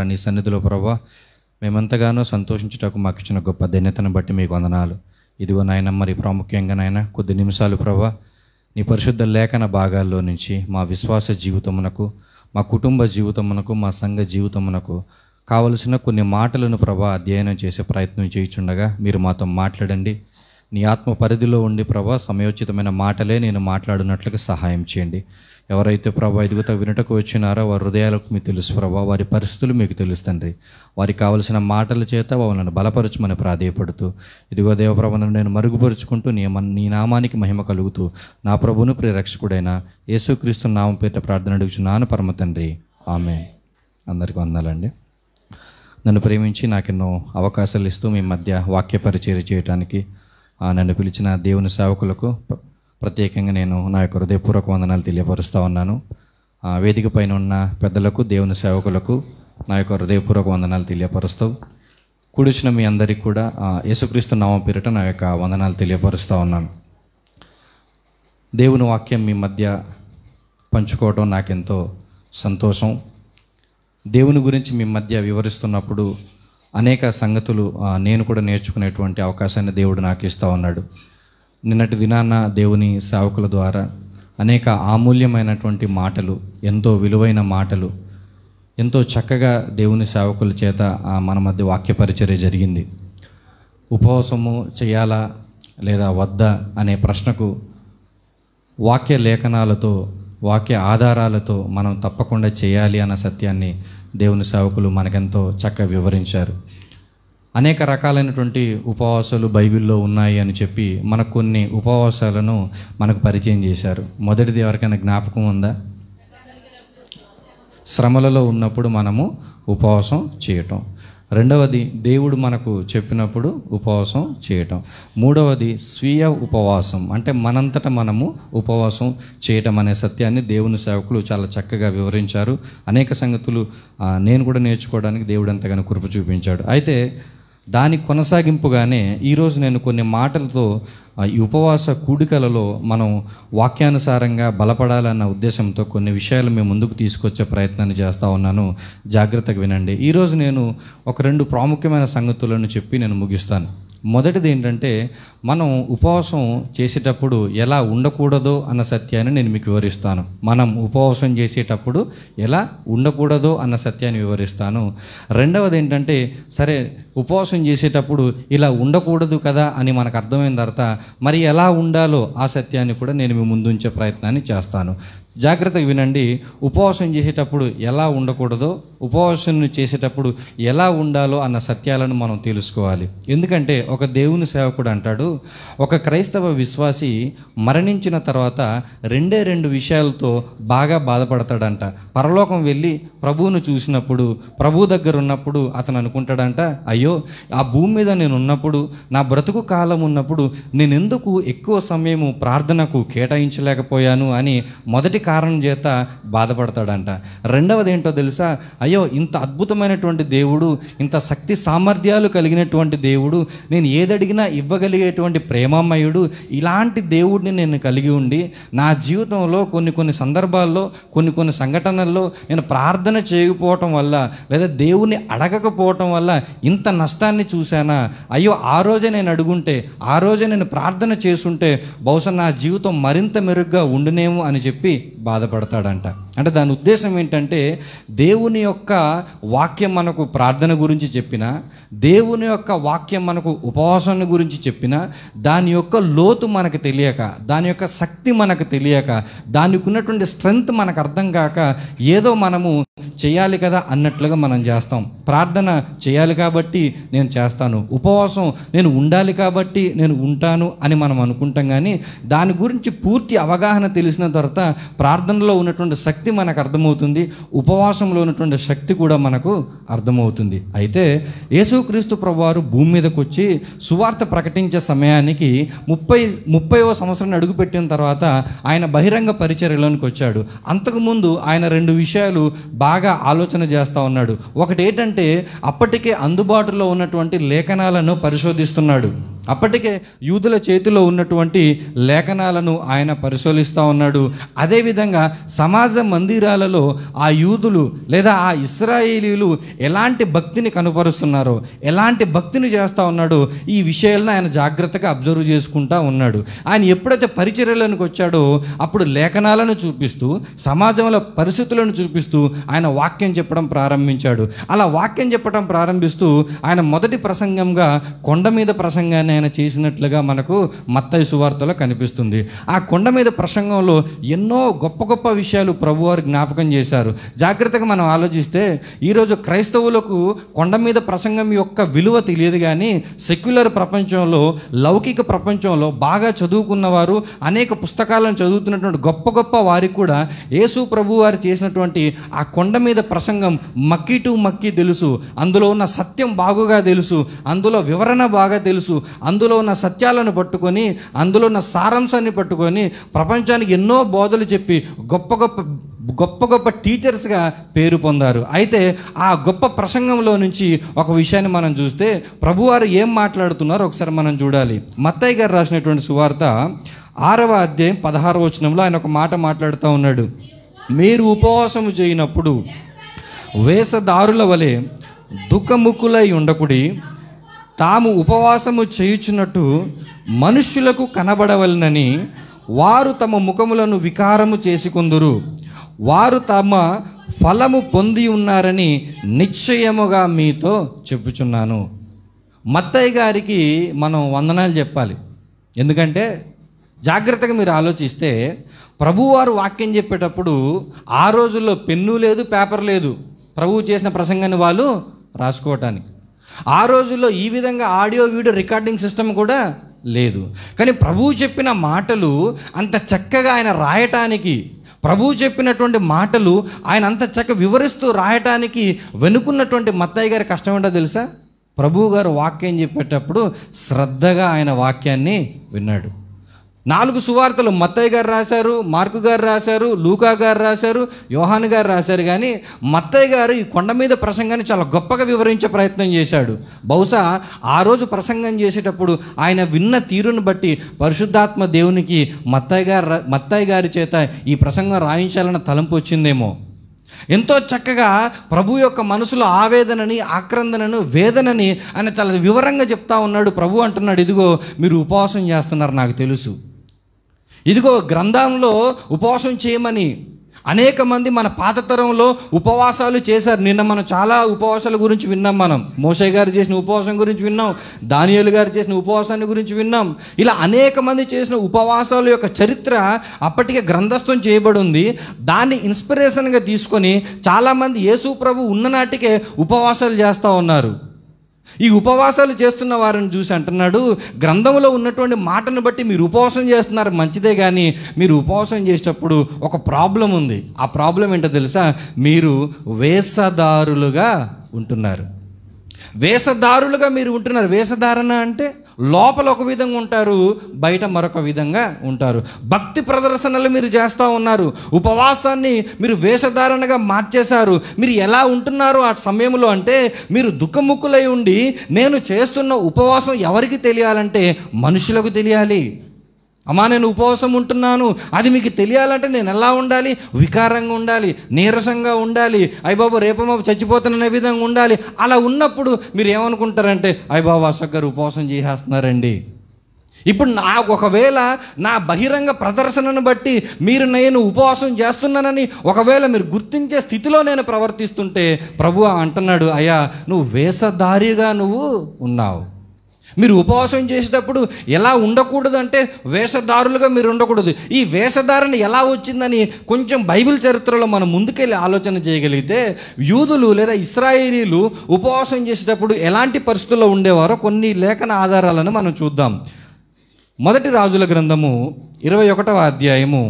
ప్రభా నీ సన్నిధిలో ప్రభా మేమంతగానో సంతోషించుటకు మాకు ఇచ్చిన గొప్ప ధన్యతను బట్టి మీకు వందనాలు ఇదిగో నాయన మరి ప్రాముఖ్యంగా నాయన కొద్ది నిమిషాలు ప్రభా నీ పరిశుద్ధ లేఖన భాగాల్లో నుంచి మా విశ్వాస జీవితమునకు మా కుటుంబ జీవితమునకు మా సంఘ జీవితమునకు కావలసిన కొన్ని మాటలను ప్రభా అధ్యయనం చేసే ప్రయత్నం చేయుచుండగా మీరు మాతో మాట్లాడండి నీ ఆత్మ పరిధిలో ఉండి ప్రభా సమయోచితమైన మాటలే నేను మాట్లాడినట్లుగా సహాయం చేయండి ఎవరైతే ప్రభా ఎదుగుతా వినటకు వచ్చినారో వారి హృదయాలకు మీకు తెలుసు ప్రభా వారి పరిస్థితులు మీకు తెలుసు వారికి కావలసిన మాటల చేత వాళ్ళని బలపరచమని ప్రాధేయపడుతూ ఇదిగో దేవప్రభను నేను మరుగుపరుచుకుంటూ నీ నీ నామానికి మహిమ కలుగుతూ నా ప్రభును ప్రియరక్షకుడైన యేసుక్రీస్తు నామం పేట ప్రార్థన అడుగుచున్నాను పరమ తండ్రి ఆమె అందరికీ వందాలండి నన్ను ప్రేమించి నాకెన్నో అవకాశాలు ఇస్తూ మీ మధ్య వాక్య పరిచయం చేయటానికి నన్ను పిలిచిన దేవుని సేవకులకు ప్రత్యేకంగా నేను నా యొక్క హృదయపూర్వక వందనాలు తెలియపరుస్తూ ఉన్నాను వేదిక పైన ఉన్న పెద్దలకు దేవుని సేవకులకు నా యొక్క హృదయపూర్వక వందనాలు తెలియపరుస్తూ కూడిచిన మీ అందరికీ కూడా యేసుక్రీస్తు నామం పేరిట నా యొక్క వందనాలు తెలియపరుస్తూ ఉన్నాను దేవుని వాక్యం మీ మధ్య పంచుకోవడం నాకెంతో సంతోషం దేవుని గురించి మీ మధ్య వివరిస్తున్నప్పుడు అనేక సంగతులు నేను కూడా నేర్చుకునేటువంటి అవకాశాన్ని దేవుడు నాకు ఇస్తూ ఉన్నాడు నిన్నటి దినాన దేవుని సేవకుల ద్వారా అనేక అమూల్యమైనటువంటి మాటలు ఎంతో విలువైన మాటలు ఎంతో చక్కగా దేవుని సేవకుల చేత మన మధ్య వాక్యపరిచర్య జరిగింది ఉపవాసము చేయాలా లేదా వద్దా అనే ప్రశ్నకు వాక్య లేఖనాలతో వాక్య ఆధారాలతో మనం తప్పకుండా చేయాలి అన్న సత్యాన్ని దేవుని సేవకులు మనకెంతో చక్కగా వివరించారు అనేక రకాలైనటువంటి ఉపవాసాలు బైబిల్లో ఉన్నాయి అని చెప్పి మనకు కొన్ని ఉపవాసాలను మనకు పరిచయం చేశారు మొదటిది ఎవరికైనా జ్ఞాపకం ఉందా శ్రమలలో ఉన్నప్పుడు మనము ఉపవాసం చేయటం రెండవది దేవుడు మనకు చెప్పినప్పుడు ఉపవాసం చేయటం మూడవది స్వీయ ఉపవాసం అంటే మనంతట మనము ఉపవాసం చేయటం అనే సత్యాన్ని దేవుని సేవకులు చాలా చక్కగా వివరించారు అనేక సంగతులు నేను కూడా నేర్చుకోవడానికి దేవుడు ఎంతగానో కృప చూపించాడు అయితే దాని కొనసాగింపుగానే ఈరోజు నేను కొన్ని మాటలతో ఈ ఉపవాస కూడికలలో మనం వాక్యానుసారంగా బలపడాలన్న ఉద్దేశంతో కొన్ని విషయాలు మేము ముందుకు తీసుకొచ్చే ప్రయత్నాన్ని చేస్తూ ఉన్నాను జాగ్రత్తగా వినండి ఈరోజు నేను ఒక రెండు ప్రాముఖ్యమైన సంగతులను చెప్పి నేను ముగిస్తాను మొదటిది ఏంటంటే మనం ఉపవాసం చేసేటప్పుడు ఎలా ఉండకూడదో అన్న సత్యాన్ని నేను మీకు వివరిస్తాను మనం ఉపవాసం చేసేటప్పుడు ఎలా ఉండకూడదో అన్న సత్యాన్ని వివరిస్తాను రెండవది ఏంటంటే సరే ఉపవాసం చేసేటప్పుడు ఇలా ఉండకూడదు కదా అని మనకు అర్థమైన తర్వాత మరి ఎలా ఉండాలో ఆ సత్యాన్ని కూడా నేను మీ ముందుంచే ప్రయత్నాన్ని చేస్తాను జాగ్రత్తగా వినండి ఉపవాసం చేసేటప్పుడు ఎలా ఉండకూడదో ఉపవాసం చేసేటప్పుడు ఎలా ఉండాలో అన్న సత్యాలను మనం తెలుసుకోవాలి ఎందుకంటే ఒక దేవుని సేవకుడు అంటాడు ఒక క్రైస్తవ విశ్వాసి మరణించిన తర్వాత రెండే రెండు విషయాలతో బాగా బాధపడతాడంట పరలోకం వెళ్ళి ప్రభువును చూసినప్పుడు ప్రభు దగ్గర ఉన్నప్పుడు అతను అనుకుంటాడంట అయ్యో ఆ భూమి మీద నేను ఉన్నప్పుడు నా బ్రతుకు కాలం ఉన్నప్పుడు నేను ఎందుకు ఎక్కువ సమయము ప్రార్థనకు కేటాయించలేకపోయాను అని మొదటి కారణం చేత బాధపడతాడంట రెండవది ఏంటో తెలుసా అయ్యో ఇంత అద్భుతమైనటువంటి దేవుడు ఇంత శక్తి సామర్థ్యాలు కలిగినటువంటి దేవుడు నేను ఏదడిగినా ఇవ్వగలిగేటువంటి ప్రేమమయుడు ఇలాంటి దేవుడిని నేను కలిగి ఉండి నా జీవితంలో కొన్ని కొన్ని సందర్భాల్లో కొన్ని కొన్ని సంఘటనల్లో నేను ప్రార్థన చేయకపోవటం వల్ల లేదా దేవుణ్ణి అడగకపోవటం వల్ల ఇంత నష్టాన్ని చూశానా అయ్యో ఆ రోజే నేను అడుగుంటే ఆ రోజే నేను ప్రార్థన చేసుంటే బహుశా నా జీవితం మరింత మెరుగ్గా ఉండునేమో అని చెప్పి బాధపడతాడంట అంటే దాని ఉద్దేశం ఏంటంటే దేవుని యొక్క వాక్యం మనకు ప్రార్థన గురించి చెప్పిన దేవుని యొక్క వాక్యం మనకు ఉపవాసాన్ని గురించి చెప్పిన దాని యొక్క లోతు మనకు తెలియక దాని యొక్క శక్తి మనకు తెలియక దానికి ఉన్నటువంటి స్ట్రెంగ్త్ మనకు అర్థం కాక ఏదో మనము చేయాలి కదా అన్నట్లుగా మనం చేస్తాం ప్రార్థన చేయాలి కాబట్టి నేను చేస్తాను ఉపవాసం నేను ఉండాలి కాబట్టి నేను ఉంటాను అని మనం అనుకుంటాం కానీ దాని గురించి పూర్తి అవగాహన తెలిసిన తర్వాత ప్రార్థనలో ఉన్నటువంటి శక్తి మనకు అర్థమవుతుంది ఉపవాసంలో ఉన్నటువంటి శక్తి కూడా మనకు అర్థమవుతుంది అయితే యేసుక్రీస్తు ప్రభువారు భూమి మీదకి వచ్చి సువార్త ప్రకటించే సమయానికి ముప్పై ముప్పైవ సంవత్సరాన్ని అడుగుపెట్టిన తర్వాత ఆయన బహిరంగ పరిచర్యలోనికి వచ్చాడు అంతకుముందు ఆయన రెండు విషయాలు బాగా బాగా ఆలోచన చేస్తూ ఉన్నాడు ఒకటి ఏంటంటే అప్పటికే అందుబాటులో ఉన్నటువంటి లేఖనాలను పరిశోధిస్తున్నాడు అప్పటికే యూదుల చేతిలో ఉన్నటువంటి లేఖనాలను ఆయన పరిశోధిస్తూ ఉన్నాడు అదేవిధంగా సమాజ మందిరాలలో ఆ యూదులు లేదా ఆ ఇస్రాయేలీలు ఎలాంటి భక్తిని కనుపరుస్తున్నారో ఎలాంటి భక్తిని చేస్తూ ఉన్నాడో ఈ విషయాలను ఆయన జాగ్రత్తగా అబ్జర్వ్ చేసుకుంటూ ఉన్నాడు ఆయన ఎప్పుడైతే పరిచర్యలకు వచ్చాడో అప్పుడు లేఖనాలను చూపిస్తూ సమాజంలో పరిస్థితులను చూపిస్తూ ఆయన వాక్యం చెప్పడం ప్రారంభించాడు అలా వాక్యం చెప్పడం ప్రారంభిస్తూ ఆయన మొదటి ప్రసంగంగా కొండ మీద ప్రసంగాన్ని ఆయన చేసినట్లుగా మనకు మత్తయ్య సువార్తలో కనిపిస్తుంది ఆ కొండ మీద ప్రసంగంలో ఎన్నో గొప్ప గొప్ప విషయాలు ప్రభువారు జ్ఞాపకం చేశారు జాగ్రత్తగా మనం ఆలోచిస్తే ఈరోజు క్రైస్తవులకు కొండ మీద ప్రసంగం యొక్క విలువ తెలియదు కానీ సెక్యులర్ ప్రపంచంలో లౌకిక ప్రపంచంలో బాగా చదువుకున్నవారు అనేక పుస్తకాలను చదువుతున్నటువంటి గొప్ప గొప్ప వారికి కూడా యేసు ప్రభు వారు చేసినటువంటి ఆ కొండ మీద ప్రసంగం మక్కి టు మక్కి తెలుసు అందులో ఉన్న సత్యం బాగుగా తెలుసు అందులో వివరణ బాగా తెలుసు అందులో ఉన్న సత్యాలను పట్టుకొని అందులో ఉన్న సారాంశాన్ని పట్టుకొని ప్రపంచానికి ఎన్నో బోధలు చెప్పి గొప్ప గొప్ప గొప్ప గొప్ప టీచర్స్గా పేరు పొందారు అయితే ఆ గొప్ప ప్రసంగంలో నుంచి ఒక విషయాన్ని మనం చూస్తే ప్రభువారు ఏం మాట్లాడుతున్నారో ఒకసారి మనం చూడాలి మత్తయ్య గారు రాసినటువంటి సువార్త ఆరవ అధ్యాయం పదహారవ వచనంలో ఆయన ఒక మాట మాట్లాడుతూ ఉన్నాడు మీరు ఉపవాసం చేయనప్పుడు వేసదారుల వలె దుఃఖముఖులై ఉండకుడి తాము ఉపవాసము చేయుచున్నట్టు మనుష్యులకు కనబడవలనని వారు తమ ముఖములను వికారము చేసుకుందురు వారు తమ ఫలము పొంది ఉన్నారని నిశ్చయముగా మీతో చెప్పుచున్నాను మత్తయ్య గారికి మనం వందనాలు చెప్పాలి ఎందుకంటే జాగ్రత్తగా మీరు ఆలోచిస్తే ప్రభువారు వాక్యం చెప్పేటప్పుడు ఆ రోజుల్లో పెన్ను లేదు పేపర్ లేదు ప్రభువు చేసిన ప్రసంగాన్ని వాళ్ళు రాసుకోవటానికి ఆ రోజుల్లో ఈ విధంగా ఆడియో వీడియో రికార్డింగ్ సిస్టమ్ కూడా లేదు కానీ ప్రభువు చెప్పిన మాటలు అంత చక్కగా ఆయన రాయటానికి ప్రభువు చెప్పినటువంటి మాటలు ఆయన అంత చక్క వివరిస్తూ రాయటానికి వెనుకున్నటువంటి మత్తయ్య గారి కష్టం ఏంటో తెలుసా ప్రభువు గారు వాక్యం చెప్పేటప్పుడు శ్రద్ధగా ఆయన వాక్యాన్ని విన్నాడు నాలుగు సువార్తలు మత్తయ్య గారు రాశారు మార్కు గారు రాశారు లూకా గారు రాశారు యోహాన్ గారు రాశారు కానీ మత్తయ్య గారు ఈ కొండ మీద ప్రసంగాన్ని చాలా గొప్పగా వివరించే ప్రయత్నం చేశాడు బహుశా ఆ రోజు ప్రసంగం చేసేటప్పుడు ఆయన విన్న తీరును బట్టి పరిశుద్ధాత్మ దేవునికి మత్తయ్య గారు మత్తయ్య గారి చేత ఈ ప్రసంగం రాయించాలన్న తలంపు వచ్చిందేమో ఎంతో చక్కగా ప్రభు యొక్క మనసులో ఆవేదనని ఆక్రందనను వేదనని ఆయన చాలా వివరంగా చెప్తా ఉన్నాడు ప్రభు అంటున్నాడు ఇదిగో మీరు ఉపవాసం చేస్తున్నారు నాకు తెలుసు ఇదిగో గ్రంథంలో ఉపవాసం చేయమని అనేక మంది మన తరంలో ఉపవాసాలు చేశారు నిన్న మనం చాలా ఉపవాసాల గురించి విన్నాం మనం మోసయ్య గారు చేసిన ఉపవాసం గురించి విన్నాం దానియలు గారు చేసిన ఉపవాసాన్ని గురించి విన్నాం ఇలా అనేక మంది చేసిన ఉపవాసాల యొక్క చరిత్ర అప్పటికే గ్రంథస్థం చేయబడి ఉంది దాన్ని ఇన్స్పిరేషన్గా తీసుకొని చాలామంది యేసు ప్రభు ఉన్ననాటికే ఉపవాసాలు చేస్తూ ఉన్నారు ఈ ఉపవాసాలు చేస్తున్న వారిని చూసి అంటున్నాడు గ్రంథంలో ఉన్నటువంటి మాటను బట్టి మీరు ఉపవాసం చేస్తున్నారు మంచిదే కానీ మీరు ఉపవాసం చేసేటప్పుడు ఒక ప్రాబ్లం ఉంది ఆ ప్రాబ్లం ఏంటో తెలుసా మీరు వేసదారులుగా ఉంటున్నారు వేషధారులుగా మీరు ఉంటున్నారు వేషధారణ అంటే లోపల ఒక విధంగా ఉంటారు బయట మరొక విధంగా ఉంటారు భక్తి ప్రదర్శనలు మీరు చేస్తూ ఉన్నారు ఉపవాసాన్ని మీరు వేషధారణగా మార్చేశారు మీరు ఎలా ఉంటున్నారు ఆ సమయంలో అంటే మీరు దుఃఖముక్కులై ఉండి నేను చేస్తున్న ఉపవాసం ఎవరికి తెలియాలంటే మనుషులకు తెలియాలి అమ్మా నేను ఉపవాసం ఉంటున్నాను అది మీకు తెలియాలంటే నేను ఎలా ఉండాలి వికారంగా ఉండాలి నీరసంగా ఉండాలి అయ్యబాబు రేపమాబు చచ్చిపోతున్న విధంగా ఉండాలి అలా ఉన్నప్పుడు మీరు ఏమనుకుంటారంటే అయ్యబాబు అశోక్ గారు ఉపవాసం చేసేస్తున్నారండి ఇప్పుడు నా ఒకవేళ నా బహిరంగ ప్రదర్శనను బట్టి మీరు నేను ఉపవాసం చేస్తున్నానని ఒకవేళ మీరు గుర్తించే స్థితిలో నేను ప్రవర్తిస్తుంటే ప్రభు అంటున్నాడు అయ్యా నువ్వు వేషధారిగా నువ్వు ఉన్నావు మీరు ఉపవాసం చేసేటప్పుడు ఎలా ఉండకూడదు అంటే వేషధారులుగా మీరు ఉండకూడదు ఈ వేషధారణ ఎలా వచ్చిందని కొంచెం బైబిల్ చరిత్రలో మనం ముందుకెళ్ళి ఆలోచన చేయగలిగితే యూదులు లేదా ఇస్రాయేలీలు ఉపవాసం చేసేటప్పుడు ఎలాంటి పరిస్థితుల్లో ఉండేవారో కొన్ని లేఖన ఆధారాలను మనం చూద్దాం మొదటి రాజుల గ్రంథము ఇరవై ఒకటవ అధ్యాయము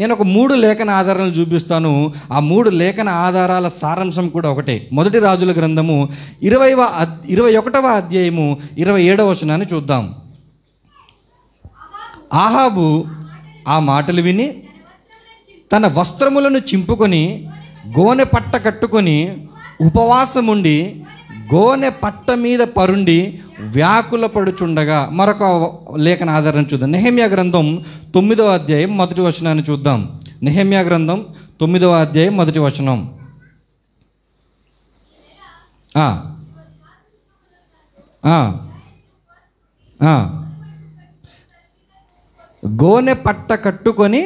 నేను ఒక మూడు లేఖన ఆధారాలను చూపిస్తాను ఆ మూడు లేఖన ఆధారాల సారాంశం కూడా ఒకటే మొదటి రాజుల గ్రంథము ఇరవైవ ఇరవై ఒకటవ అధ్యాయము ఇరవై ఏడవ వచనాన్ని చూద్దాం ఆహాబు ఆ మాటలు విని తన వస్త్రములను చింపుకొని గోనె పట్ట కట్టుకొని ఉపవాసముండి గోనె పట్ట మీద పరుండి వ్యాకుల పడుచుండగా మరొక లేఖన ఆధారం చూద్దాం నెహమ్యా గ్రంథం తొమ్మిదవ అధ్యాయం మొదటి వచనాన్ని చూద్దాం నెహమ్యా గ్రంథం తొమ్మిదవ అధ్యాయం మొదటి వచనం గోనె పట్ట కట్టుకొని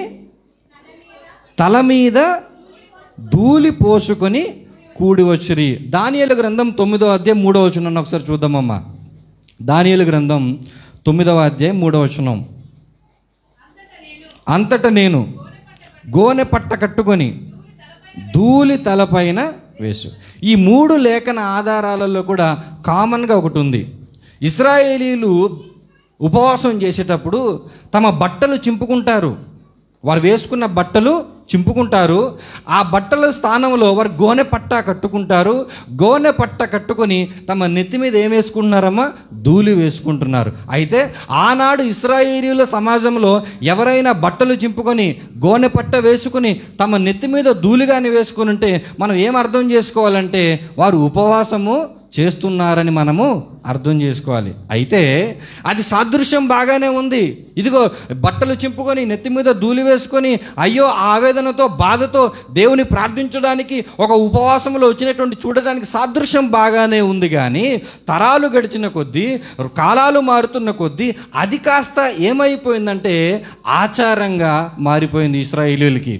తల మీద ధూళి పోసుకొని కూడి వచ్చిరి దానియలు గ్రంథం తొమ్మిదో అధ్యాయం మూడవ వచనం ఒకసారి చూద్దామమ్మా దానియలు గ్రంథం తొమ్మిదవ అధ్యాయం మూడవ వచనం అంతట నేను గోనె పట్ట కట్టుకొని ధూళి తలపైన వేసు ఈ మూడు లేఖన ఆధారాలలో కూడా కామన్గా ఒకటి ఉంది ఇస్రాయేలీలు ఉపవాసం చేసేటప్పుడు తమ బట్టలు చింపుకుంటారు వారు వేసుకున్న బట్టలు చింపుకుంటారు ఆ బట్టల స్థానంలో వారు గోనె పట్ట కట్టుకుంటారు గోనె పట్ట కట్టుకొని తమ నెత్తి మీద ఏం వేసుకుంటున్నారమ్మా ధూళి వేసుకుంటున్నారు అయితే ఆనాడు ఇస్రాయేలీల సమాజంలో ఎవరైనా బట్టలు చింపుకొని గోనె పట్ట వేసుకుని తమ నెత్తి మీద ధూళిగానే వేసుకుని ఉంటే మనం ఏం అర్థం చేసుకోవాలంటే వారు ఉపవాసము చేస్తున్నారని మనము అర్థం చేసుకోవాలి అయితే అది సాదృశ్యం బాగానే ఉంది ఇదిగో బట్టలు చింపుకొని నెత్తి మీద ధూళి వేసుకొని అయ్యో ఆవేదనతో బాధతో దేవుని ప్రార్థించడానికి ఒక ఉపవాసంలో వచ్చినటువంటి చూడడానికి సాదృశ్యం బాగానే ఉంది కానీ తరాలు గడిచిన కొద్దీ కాలాలు మారుతున్న కొద్దీ అది కాస్త ఏమైపోయిందంటే ఆచారంగా మారిపోయింది ఇస్రాయేలీలకి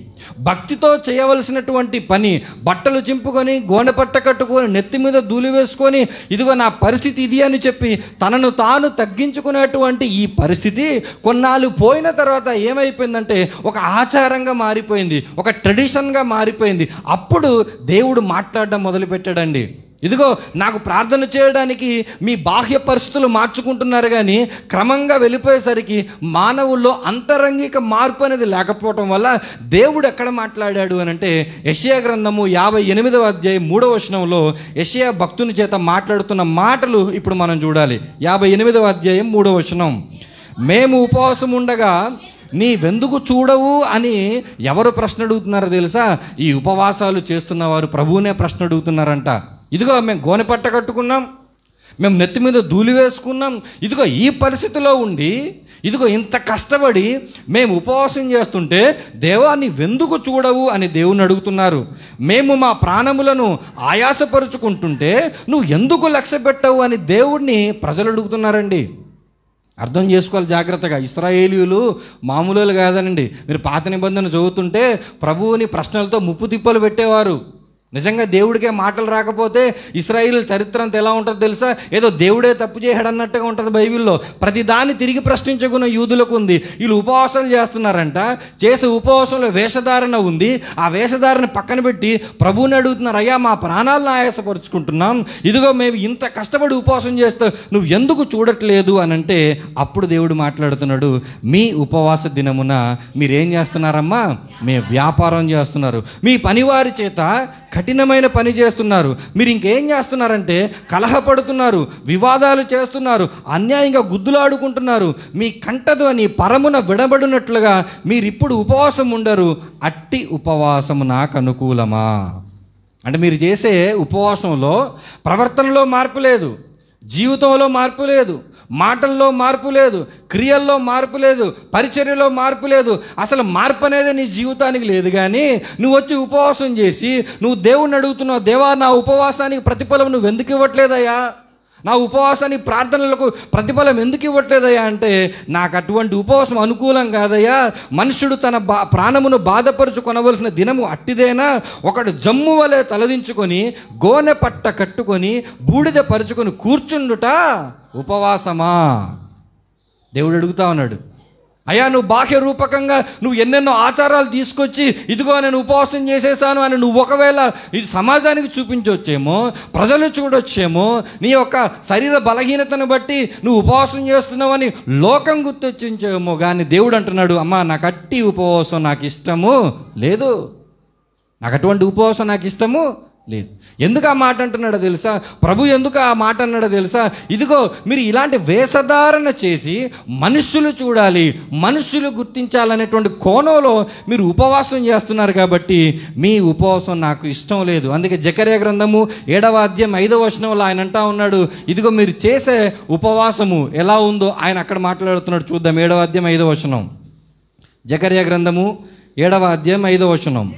భక్తితో చేయవలసినటువంటి పని బట్టలు చింపుకొని గోనెపట్ట కట్టుకొని నెత్తి మీద ధూళి వేసుకొని తీసుకొని ఇదిగో నా పరిస్థితి ఇది అని చెప్పి తనను తాను తగ్గించుకునేటువంటి ఈ పరిస్థితి కొన్నాళ్ళు పోయిన తర్వాత ఏమైపోయిందంటే ఒక ఆచారంగా మారిపోయింది ఒక ట్రెడిషన్గా మారిపోయింది అప్పుడు దేవుడు మాట్లాడడం మొదలుపెట్టాడండి ఇదిగో నాకు ప్రార్థన చేయడానికి మీ బాహ్య పరిస్థితులు మార్చుకుంటున్నారు కానీ క్రమంగా వెళ్ళిపోయేసరికి మానవుల్లో అంతరంగిక మార్పు అనేది లేకపోవటం వల్ల దేవుడు ఎక్కడ మాట్లాడాడు అని అంటే యషియా గ్రంథము యాభై ఎనిమిదవ అధ్యాయం మూడవ వచనంలో యషియా భక్తుని చేత మాట్లాడుతున్న మాటలు ఇప్పుడు మనం చూడాలి యాభై ఎనిమిదవ అధ్యాయం మూడవ వచనం మేము ఉపవాసం ఉండగా నీ వెందుకు చూడవు అని ఎవరు ప్రశ్న అడుగుతున్నారో తెలుసా ఈ ఉపవాసాలు చేస్తున్నవారు ప్రభువునే ప్రశ్న అడుగుతున్నారంట ఇదిగో మేము గోనె పట్ట కట్టుకున్నాం మేము నెత్తి మీద ధూళి వేసుకున్నాం ఇదిగో ఈ పరిస్థితిలో ఉండి ఇదిగో ఇంత కష్టపడి మేము ఉపవాసం చేస్తుంటే దేవాన్ని వెందుకు చూడవు అని దేవుని అడుగుతున్నారు మేము మా ప్రాణములను ఆయాసపరుచుకుంటుంటే నువ్వు ఎందుకు లక్ష్య పెట్టవు అని దేవుడిని ప్రజలు అడుగుతున్నారండి అర్థం చేసుకోవాలి జాగ్రత్తగా ఇస్రాయేలీలు మామూలు కాదనండి మీరు పాత నిబంధన చదువుతుంటే ప్రభువుని ప్రశ్నలతో ముప్పు తిప్పలు పెట్టేవారు నిజంగా దేవుడికే మాటలు రాకపోతే ఇస్రాయిల్ చరిత్ర అంత ఎలా ఉంటుందో తెలుసా ఏదో దేవుడే తప్పు చేయడం అన్నట్టుగా ఉంటుంది బైబిల్లో ప్రతిదాన్ని తిరిగి ప్రశ్నించుకున్న యూదులకు ఉంది వీళ్ళు ఉపవాసాలు చేస్తున్నారంట చేసే ఉపవాసంలో వేషధారణ ఉంది ఆ వేషధారణ పక్కన పెట్టి ప్రభువుని అడుగుతున్నారు అయ్యా మా ప్రాణాలను ఆయాసపరుచుకుంటున్నాం ఇదిగో మేము ఇంత కష్టపడి ఉపవాసం చేస్తే నువ్వు ఎందుకు చూడట్లేదు అని అంటే అప్పుడు దేవుడు మాట్లాడుతున్నాడు మీ ఉపవాస దినమున మీరేం చేస్తున్నారమ్మా మీ వ్యాపారం చేస్తున్నారు మీ పనివారి చేత కఠినమైన పని చేస్తున్నారు మీరు ఇంకేం చేస్తున్నారంటే కలహపడుతున్నారు వివాదాలు చేస్తున్నారు అన్యాయంగా గుద్దులాడుకుంటున్నారు మీ కంటధ్వని పరమున విడబడినట్లుగా మీరిప్పుడు ఉపవాసం ఉండరు అట్టి ఉపవాసము నాకు అనుకూలమా అంటే మీరు చేసే ఉపవాసంలో ప్రవర్తనలో మార్పు లేదు జీవితంలో మార్పు లేదు మాటల్లో మార్పు లేదు క్రియల్లో మార్పు లేదు పరిచర్యలో మార్పు లేదు అసలు మార్పు అనేది నీ జీవితానికి లేదు కానీ నువ్వు వచ్చి ఉపవాసం చేసి నువ్వు దేవుణ్ణి అడుగుతున్నావు దేవా నా ఉపవాసానికి ప్రతిఫలం నువ్వు ఎందుకు ఇవ్వట్లేదయ్యా నా ఉపవాసాన్ని ప్రార్థనలకు ప్రతిఫలం ఎందుకు ఇవ్వట్లేదయ్యా అంటే నాకు అటువంటి ఉపవాసం అనుకూలం కాదయ్యా మనుషుడు తన బా ప్రాణమును బాధపరుచు కొనవలసిన దినము అట్టిదేనా ఒకడు జమ్ము వలె తలదించుకొని గోనె పట్ట కట్టుకొని బూడిద పరుచుకొని కూర్చుండుట ఉపవాసమా దేవుడు అడుగుతా ఉన్నాడు అయ్యా నువ్వు బాహ్య రూపకంగా నువ్వు ఎన్నెన్నో ఆచారాలు తీసుకొచ్చి ఇదిగో నేను ఉపవాసం చేసేసాను అని నువ్వు ఒకవేళ ఇది సమాజానికి చూపించవచ్చేమో ప్రజలు చూడొచ్చేమో నీ యొక్క శరీర బలహీనతను బట్టి నువ్వు ఉపవాసం చేస్తున్నావని లోకం గుర్తొచ్చించేమో కానీ దేవుడు అంటున్నాడు అమ్మ నాకు అట్టి ఉపవాసం నాకు ఇష్టము లేదు నాకు అటువంటి ఉపవాసం నాకు ఇష్టము లేదు ఎందుకు ఆ మాట అంటున్నాడో తెలుసా ప్రభు ఎందుకు ఆ మాట అన్నాడో తెలుసా ఇదిగో మీరు ఇలాంటి వేషధారణ చేసి మనుషులు చూడాలి మనుషులు గుర్తించాలనేటువంటి కోణంలో మీరు ఉపవాసం చేస్తున్నారు కాబట్టి మీ ఉపవాసం నాకు ఇష్టం లేదు అందుకే జకర్య గ్రంథము ఏడవ అధ్యాయం ఐదవ వచనంలో ఆయన అంటా ఉన్నాడు ఇదిగో మీరు చేసే ఉపవాసము ఎలా ఉందో ఆయన అక్కడ మాట్లాడుతున్నాడు చూద్దాం ఏడవ అధ్యాయం ఐదవ వచనం జకర్య గ్రంథము ఏడవ అధ్యాయం ఐదవ వచనం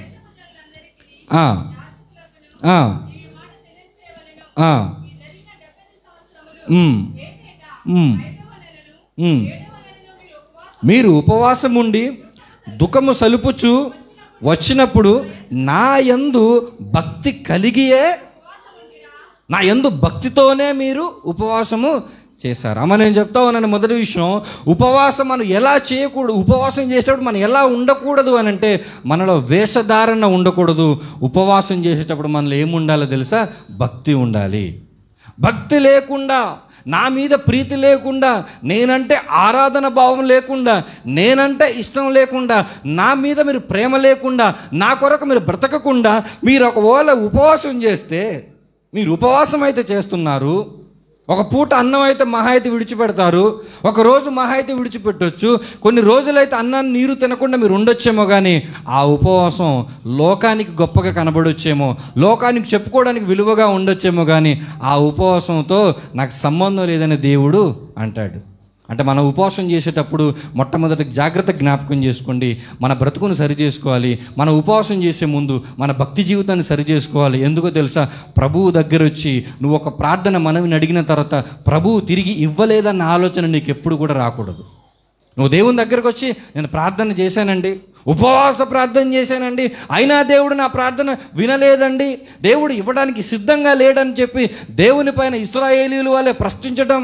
మీరు ఉపవాసం ఉండి దుఃఖము సలుపుచు వచ్చినప్పుడు నా యందు భక్తి కలిగియే నా యందు భక్తితోనే మీరు ఉపవాసము చేశారు అమ్మ నేను చెప్తా ఉన్నాను మొదటి విషయం ఉపవాసం మనం ఎలా చేయకూడదు ఉపవాసం చేసేటప్పుడు మనం ఎలా ఉండకూడదు అని అంటే మనలో వేషధారణ ఉండకూడదు ఉపవాసం చేసేటప్పుడు మనలో ఏముండాలో తెలుసా భక్తి ఉండాలి భక్తి లేకుండా నా మీద ప్రీతి లేకుండా నేనంటే ఆరాధన భావం లేకుండా నేనంటే ఇష్టం లేకుండా నా మీద మీరు ప్రేమ లేకుండా నా కొరకు మీరు బ్రతకకుండా మీరు ఒకవేళ ఉపవాసం చేస్తే మీరు ఉపవాసం అయితే చేస్తున్నారు ఒక పూట అన్నం అయితే మహా అయితే విడిచిపెడతారు ఒకరోజు రోజు మహా అయితే విడిచిపెట్టవచ్చు కొన్ని రోజులైతే అన్నాన్ని నీరు తినకుండా మీరు ఉండొచ్చేమో కానీ ఆ ఉపవాసం లోకానికి గొప్పగా కనబడొచ్చేమో లోకానికి చెప్పుకోవడానికి విలువగా ఉండొచ్చేమో కానీ ఆ ఉపవాసంతో నాకు సంబంధం లేదని దేవుడు అంటాడు అంటే మనం ఉపవాసం చేసేటప్పుడు మొట్టమొదటి జాగ్రత్త జ్ఞాపకం చేసుకోండి మన బ్రతుకును సరి చేసుకోవాలి మన ఉపవాసం చేసే ముందు మన భక్తి జీవితాన్ని సరి చేసుకోవాలి ఎందుకో తెలుసా ప్రభువు దగ్గర వచ్చి నువ్వు ఒక ప్రార్థన మనవిని అడిగిన తర్వాత ప్రభువు తిరిగి ఇవ్వలేదన్న ఆలోచన నీకు ఎప్పుడు కూడా రాకూడదు నువ్వు దేవుని దగ్గరకు వచ్చి నేను ప్రార్థన చేశానండి ఉపవాస ప్రార్థన చేశానండి అయినా దేవుడు నా ప్రార్థన వినలేదండి దేవుడు ఇవ్వడానికి సిద్ధంగా లేడని చెప్పి దేవుని పైన ఇస్రాయేలీలు వాళ్ళే ప్రశ్నించడం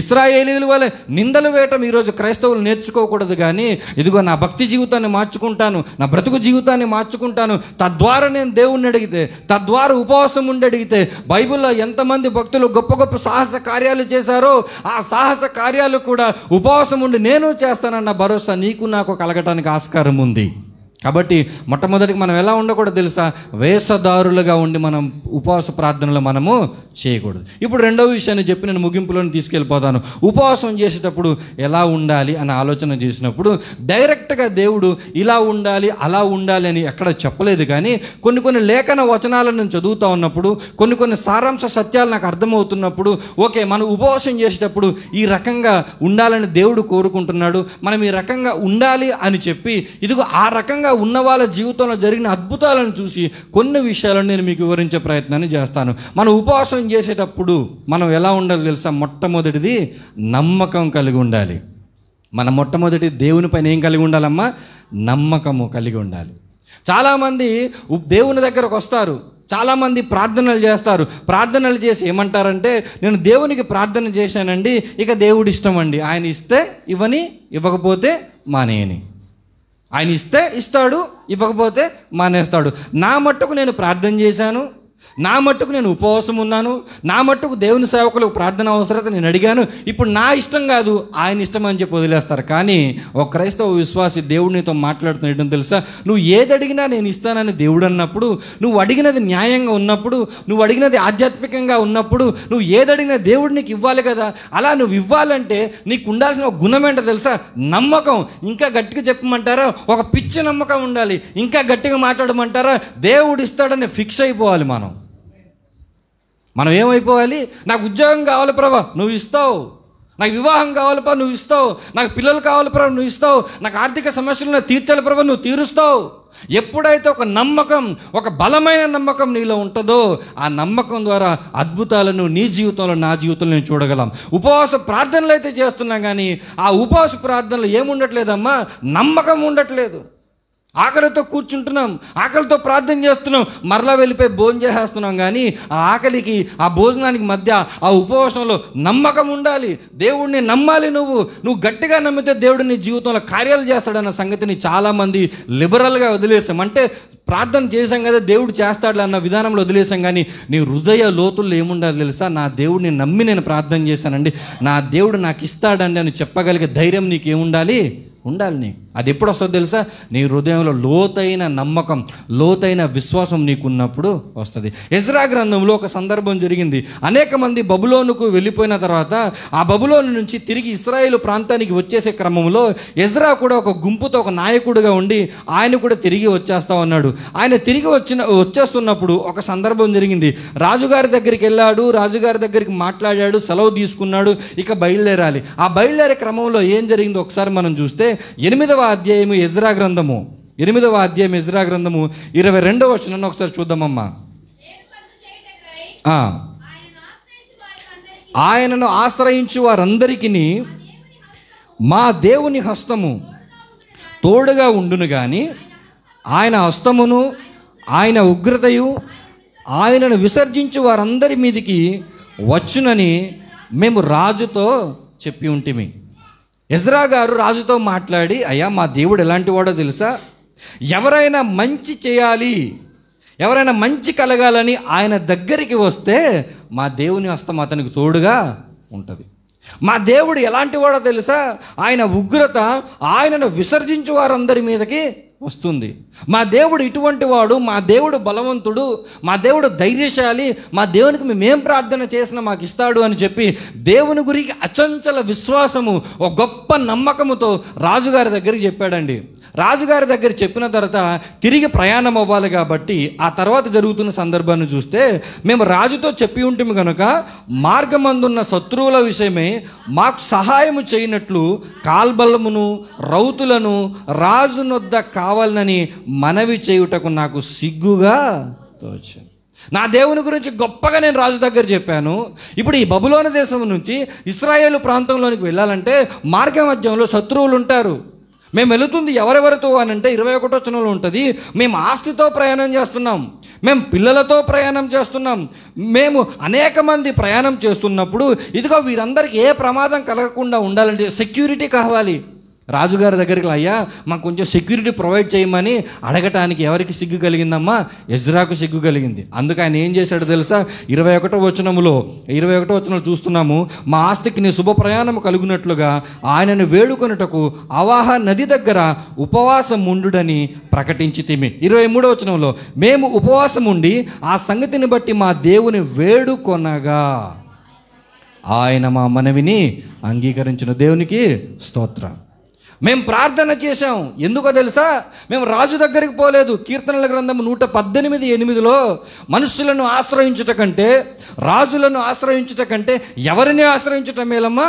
ఇస్రాయేలీల వల్ల నిందలు వేయటం ఈరోజు క్రైస్తవులు నేర్చుకోకూడదు కానీ ఇదిగో నా భక్తి జీవితాన్ని మార్చుకుంటాను నా బ్రతుకు జీవితాన్ని మార్చుకుంటాను తద్వారా నేను దేవుణ్ణి అడిగితే తద్వారా ఉపవాసం ఉండి అడిగితే బైబిల్లో ఎంతమంది భక్తులు గొప్ప గొప్ప సాహస కార్యాలు చేశారో ఆ సాహస కార్యాలు కూడా ఉపవాసం ఉండి నేను చేస్తానన్న భరోసా నీకు నాకు కలగటానికి ఆస్కారం ఉంది కాబట్టి మొట్టమొదటికి మనం ఎలా ఉండకూడదు తెలుసా వేషధారులుగా ఉండి మనం ఉపవాస ప్రార్థనలు మనము చేయకూడదు ఇప్పుడు రెండవ విషయాన్ని చెప్పి నేను ముగింపులోని తీసుకెళ్ళిపోతాను ఉపవాసం చేసేటప్పుడు ఎలా ఉండాలి అని ఆలోచన చేసినప్పుడు డైరెక్ట్గా దేవుడు ఇలా ఉండాలి అలా ఉండాలి అని ఎక్కడ చెప్పలేదు కానీ కొన్ని కొన్ని లేఖన వచనాలను నేను చదువుతూ ఉన్నప్పుడు కొన్ని కొన్ని సారాంశ సత్యాలు నాకు అర్థమవుతున్నప్పుడు ఓకే మనం ఉపవాసం చేసేటప్పుడు ఈ రకంగా ఉండాలని దేవుడు కోరుకుంటున్నాడు మనం ఈ రకంగా ఉండాలి అని చెప్పి ఇదిగో ఆ రకంగా ఉన్న వాళ్ళ జీవితంలో జరిగిన అద్భుతాలను చూసి కొన్ని విషయాలను నేను మీకు వివరించే ప్రయత్నాన్ని చేస్తాను మనం ఉపవాసం చేసేటప్పుడు మనం ఎలా ఉండాలి తెలుసా మొట్టమొదటిది నమ్మకం కలిగి ఉండాలి మన మొట్టమొదటి దేవుని పైన ఏం కలిగి ఉండాలమ్మా నమ్మకము కలిగి ఉండాలి చాలామంది దేవుని దగ్గరకు వస్తారు చాలామంది ప్రార్థనలు చేస్తారు ప్రార్థనలు చేసి ఏమంటారంటే నేను దేవునికి ప్రార్థన చేశానండి ఇక దేవుడి ఇష్టం అండి ఆయన ఇస్తే ఇవ్వని ఇవ్వకపోతే మానేయని ఆయన ఇస్తే ఇస్తాడు ఇవ్వకపోతే మానేస్తాడు నా మట్టుకు నేను ప్రార్థన చేశాను నా మట్టుకు నేను ఉపవాసం ఉన్నాను నా మట్టుకు దేవుని సేవకులకు ప్రార్థన అవసరత నేను అడిగాను ఇప్పుడు నా ఇష్టం కాదు ఆయన ఇష్టం అని చెప్పి వదిలేస్తారు కానీ ఒక క్రైస్తవ విశ్వాసి దేవుడినితో నీతో తెలుసా నువ్వు ఏది అడిగినా నేను ఇస్తానని దేవుడు అన్నప్పుడు నువ్వు అడిగినది న్యాయంగా ఉన్నప్పుడు నువ్వు అడిగినది ఆధ్యాత్మికంగా ఉన్నప్పుడు నువ్వు ఏది అడిగినా దేవుడు నీకు ఇవ్వాలి కదా అలా నువ్వు ఇవ్వాలంటే నీకు ఉండాల్సిన ఒక గుణం ఏంటో తెలుసా నమ్మకం ఇంకా గట్టిగా చెప్పమంటారా ఒక పిచ్చి నమ్మకం ఉండాలి ఇంకా గట్టిగా మాట్లాడమంటారా దేవుడు ఇస్తాడని ఫిక్స్ అయిపోవాలి మనం మనం ఏమైపోవాలి నాకు ఉద్యోగం కావాలి ప్రభా నువ్వు ఇస్తావు నాకు వివాహం కావాలి ప్రభా నువ్వు ఇస్తావు నాకు పిల్లలు కావాలి ప్రభా నువ్వు ఇస్తావు నాకు ఆర్థిక సమస్యలు తీర్చాలి ప్రభా నువ్వు తీరుస్తావు ఎప్పుడైతే ఒక నమ్మకం ఒక బలమైన నమ్మకం నీలో ఉంటుందో ఆ నమ్మకం ద్వారా అద్భుతాలను నీ జీవితంలో నా జీవితంలో నేను చూడగలం ఉపవాస ప్రార్థనలు అయితే చేస్తున్నాం కానీ ఆ ఉపవాస ప్రార్థనలు ఏముండట్లేదమ్మా నమ్మకం ఉండట్లేదు ఆకలితో కూర్చుంటున్నాం ఆకలితో ప్రార్థన చేస్తున్నాం మరలా వెళ్ళిపోయి భోజనం చేసేస్తున్నాం కానీ ఆ ఆకలికి ఆ భోజనానికి మధ్య ఆ ఉపవాసంలో నమ్మకం ఉండాలి దేవుడిని నమ్మాలి నువ్వు నువ్వు గట్టిగా నమ్మితే దేవుడు నీ జీవితంలో కార్యాలు చేస్తాడన్న సంగతిని చాలామంది లిబరల్గా వదిలేసాం అంటే ప్రార్థన చేశాం కదా దేవుడు చేస్తాడు అన్న విధానంలో వదిలేసాం కానీ నీ హృదయ లోతుల్లో ఏముండాలి తెలుసా నా దేవుడిని నమ్మి నేను ప్రార్థన చేశానండి నా దేవుడు నాకు ఇస్తాడండి అని చెప్పగలిగే ధైర్యం నీకేముండాలి ఉండాలి నీకు అది ఎప్పుడు వస్తుందో తెలుసా నీ హృదయంలో లోతైన నమ్మకం లోతైన విశ్వాసం నీకున్నప్పుడు వస్తుంది ఎజ్రా గ్రంథంలో ఒక సందర్భం జరిగింది అనేక మంది బబులోనుకు వెళ్ళిపోయిన తర్వాత ఆ బబులోను నుంచి తిరిగి ఇస్రాయేల్ ప్రాంతానికి వచ్చేసే క్రమంలో ఎజ్రా కూడా ఒక గుంపుతో ఒక నాయకుడిగా ఉండి ఆయన కూడా తిరిగి వచ్చేస్తా ఉన్నాడు ఆయన తిరిగి వచ్చిన వచ్చేస్తున్నప్పుడు ఒక సందర్భం జరిగింది రాజుగారి దగ్గరికి వెళ్ళాడు రాజుగారి దగ్గరికి మాట్లాడాడు సెలవు తీసుకున్నాడు ఇక బయలుదేరాలి ఆ బయలుదేరే క్రమంలో ఏం జరిగిందో ఒకసారి మనం చూస్తే ఎనిమిదవ అధ్యాయము ఎజ్రా గ్రంథము ఎనిమిదవ అధ్యాయం ఎజ్రా గ్రంథము ఇరవై రెండవ వచ్చిన ఒకసారి చూద్దామమ్మా ఆయనను ఆశ్రయించు వారందరికీ మా దేవుని హస్తము తోడుగా ఉండును కానీ ఆయన హస్తమును ఆయన ఉగ్రతయు ఆయనను విసర్జించు వారందరి మీదికి వచ్చునని మేము రాజుతో చెప్పి ఉంటిమి ఇజ్రా గారు రాజుతో మాట్లాడి అయ్యా మా దేవుడు ఎలాంటి వాడో తెలుసా ఎవరైనా మంచి చేయాలి ఎవరైనా మంచి కలగాలని ఆయన దగ్గరికి వస్తే మా దేవుని హస్తం అతనికి తోడుగా ఉంటుంది మా దేవుడు ఎలాంటి వాడో తెలుసా ఆయన ఉగ్రత ఆయనను విసర్జించు వారందరి మీదకి వస్తుంది మా దేవుడు ఇటువంటి వాడు మా దేవుడు బలవంతుడు మా దేవుడు ధైర్యశాలి మా దేవునికి మేమేం ప్రార్థన చేసినా మాకు ఇస్తాడు అని చెప్పి దేవుని గురికి అచంచల విశ్వాసము ఒక గొప్ప నమ్మకముతో రాజుగారి దగ్గరికి చెప్పాడండి రాజుగారి దగ్గర చెప్పిన తర్వాత తిరిగి ప్రయాణం అవ్వాలి కాబట్టి ఆ తర్వాత జరుగుతున్న సందర్భాన్ని చూస్తే మేము రాజుతో చెప్పి ఉంటే కనుక మార్గమందున్న శత్రువుల విషయమే మాకు సహాయము చేయనట్లు కాల్బలమును రౌతులను రాజునొద్ద కా కావాలని మనవి చేయుటకు నాకు సిగ్గుగా తోచింది నా దేవుని గురించి గొప్పగా నేను రాజు దగ్గర చెప్పాను ఇప్పుడు ఈ బబులోని దేశం నుంచి ఇస్రాయేల్ ప్రాంతంలోనికి వెళ్ళాలంటే మార్గ మధ్యంలో శత్రువులు ఉంటారు మేము వెళుతుంది ఎవరెవరితో అని అంటే ఇరవై ఒకటో చనంలో ఉంటుంది మేము ఆస్తితో ప్రయాణం చేస్తున్నాం మేము పిల్లలతో ప్రయాణం చేస్తున్నాం మేము అనేక మంది ప్రయాణం చేస్తున్నప్పుడు ఇదిగో వీరందరికీ ఏ ప్రమాదం కలగకుండా ఉండాలంటే సెక్యూరిటీ కావాలి రాజుగారి దగ్గరికి అయ్యా మాకు కొంచెం సెక్యూరిటీ ప్రొవైడ్ చేయమని అడగటానికి ఎవరికి సిగ్గు కలిగిందమ్మా ఎజ్రాకు సిగ్గు కలిగింది అందుకు ఆయన ఏం చేశాడు తెలుసా ఇరవై ఒకటో వచనములో ఇరవై ఒకటో వచనంలో చూస్తున్నాము మా ఆస్తికి నీ శుభ ప్రయాణం కలుగునట్లుగా ఆయనను వేడుకొనుటకు అవాహ నది దగ్గర ఉపవాసం ఉండుడని ప్రకటించి తిమి ఇరవై మూడో వచనంలో మేము ఉపవాసం ఉండి ఆ సంగతిని బట్టి మా దేవుని వేడుకొనగా ఆయన మా మనవిని అంగీకరించిన దేవునికి స్తోత్రం మేము ప్రార్థన చేశాం ఎందుకో తెలుసా మేము రాజు దగ్గరికి పోలేదు కీర్తనల గ్రంథం నూట పద్దెనిమిది ఎనిమిదిలో మనుషులను ఆశ్రయించుట కంటే రాజులను ఆశ్రయించుట కంటే ఎవరిని ఆశ్రయించటం మేలమ్మా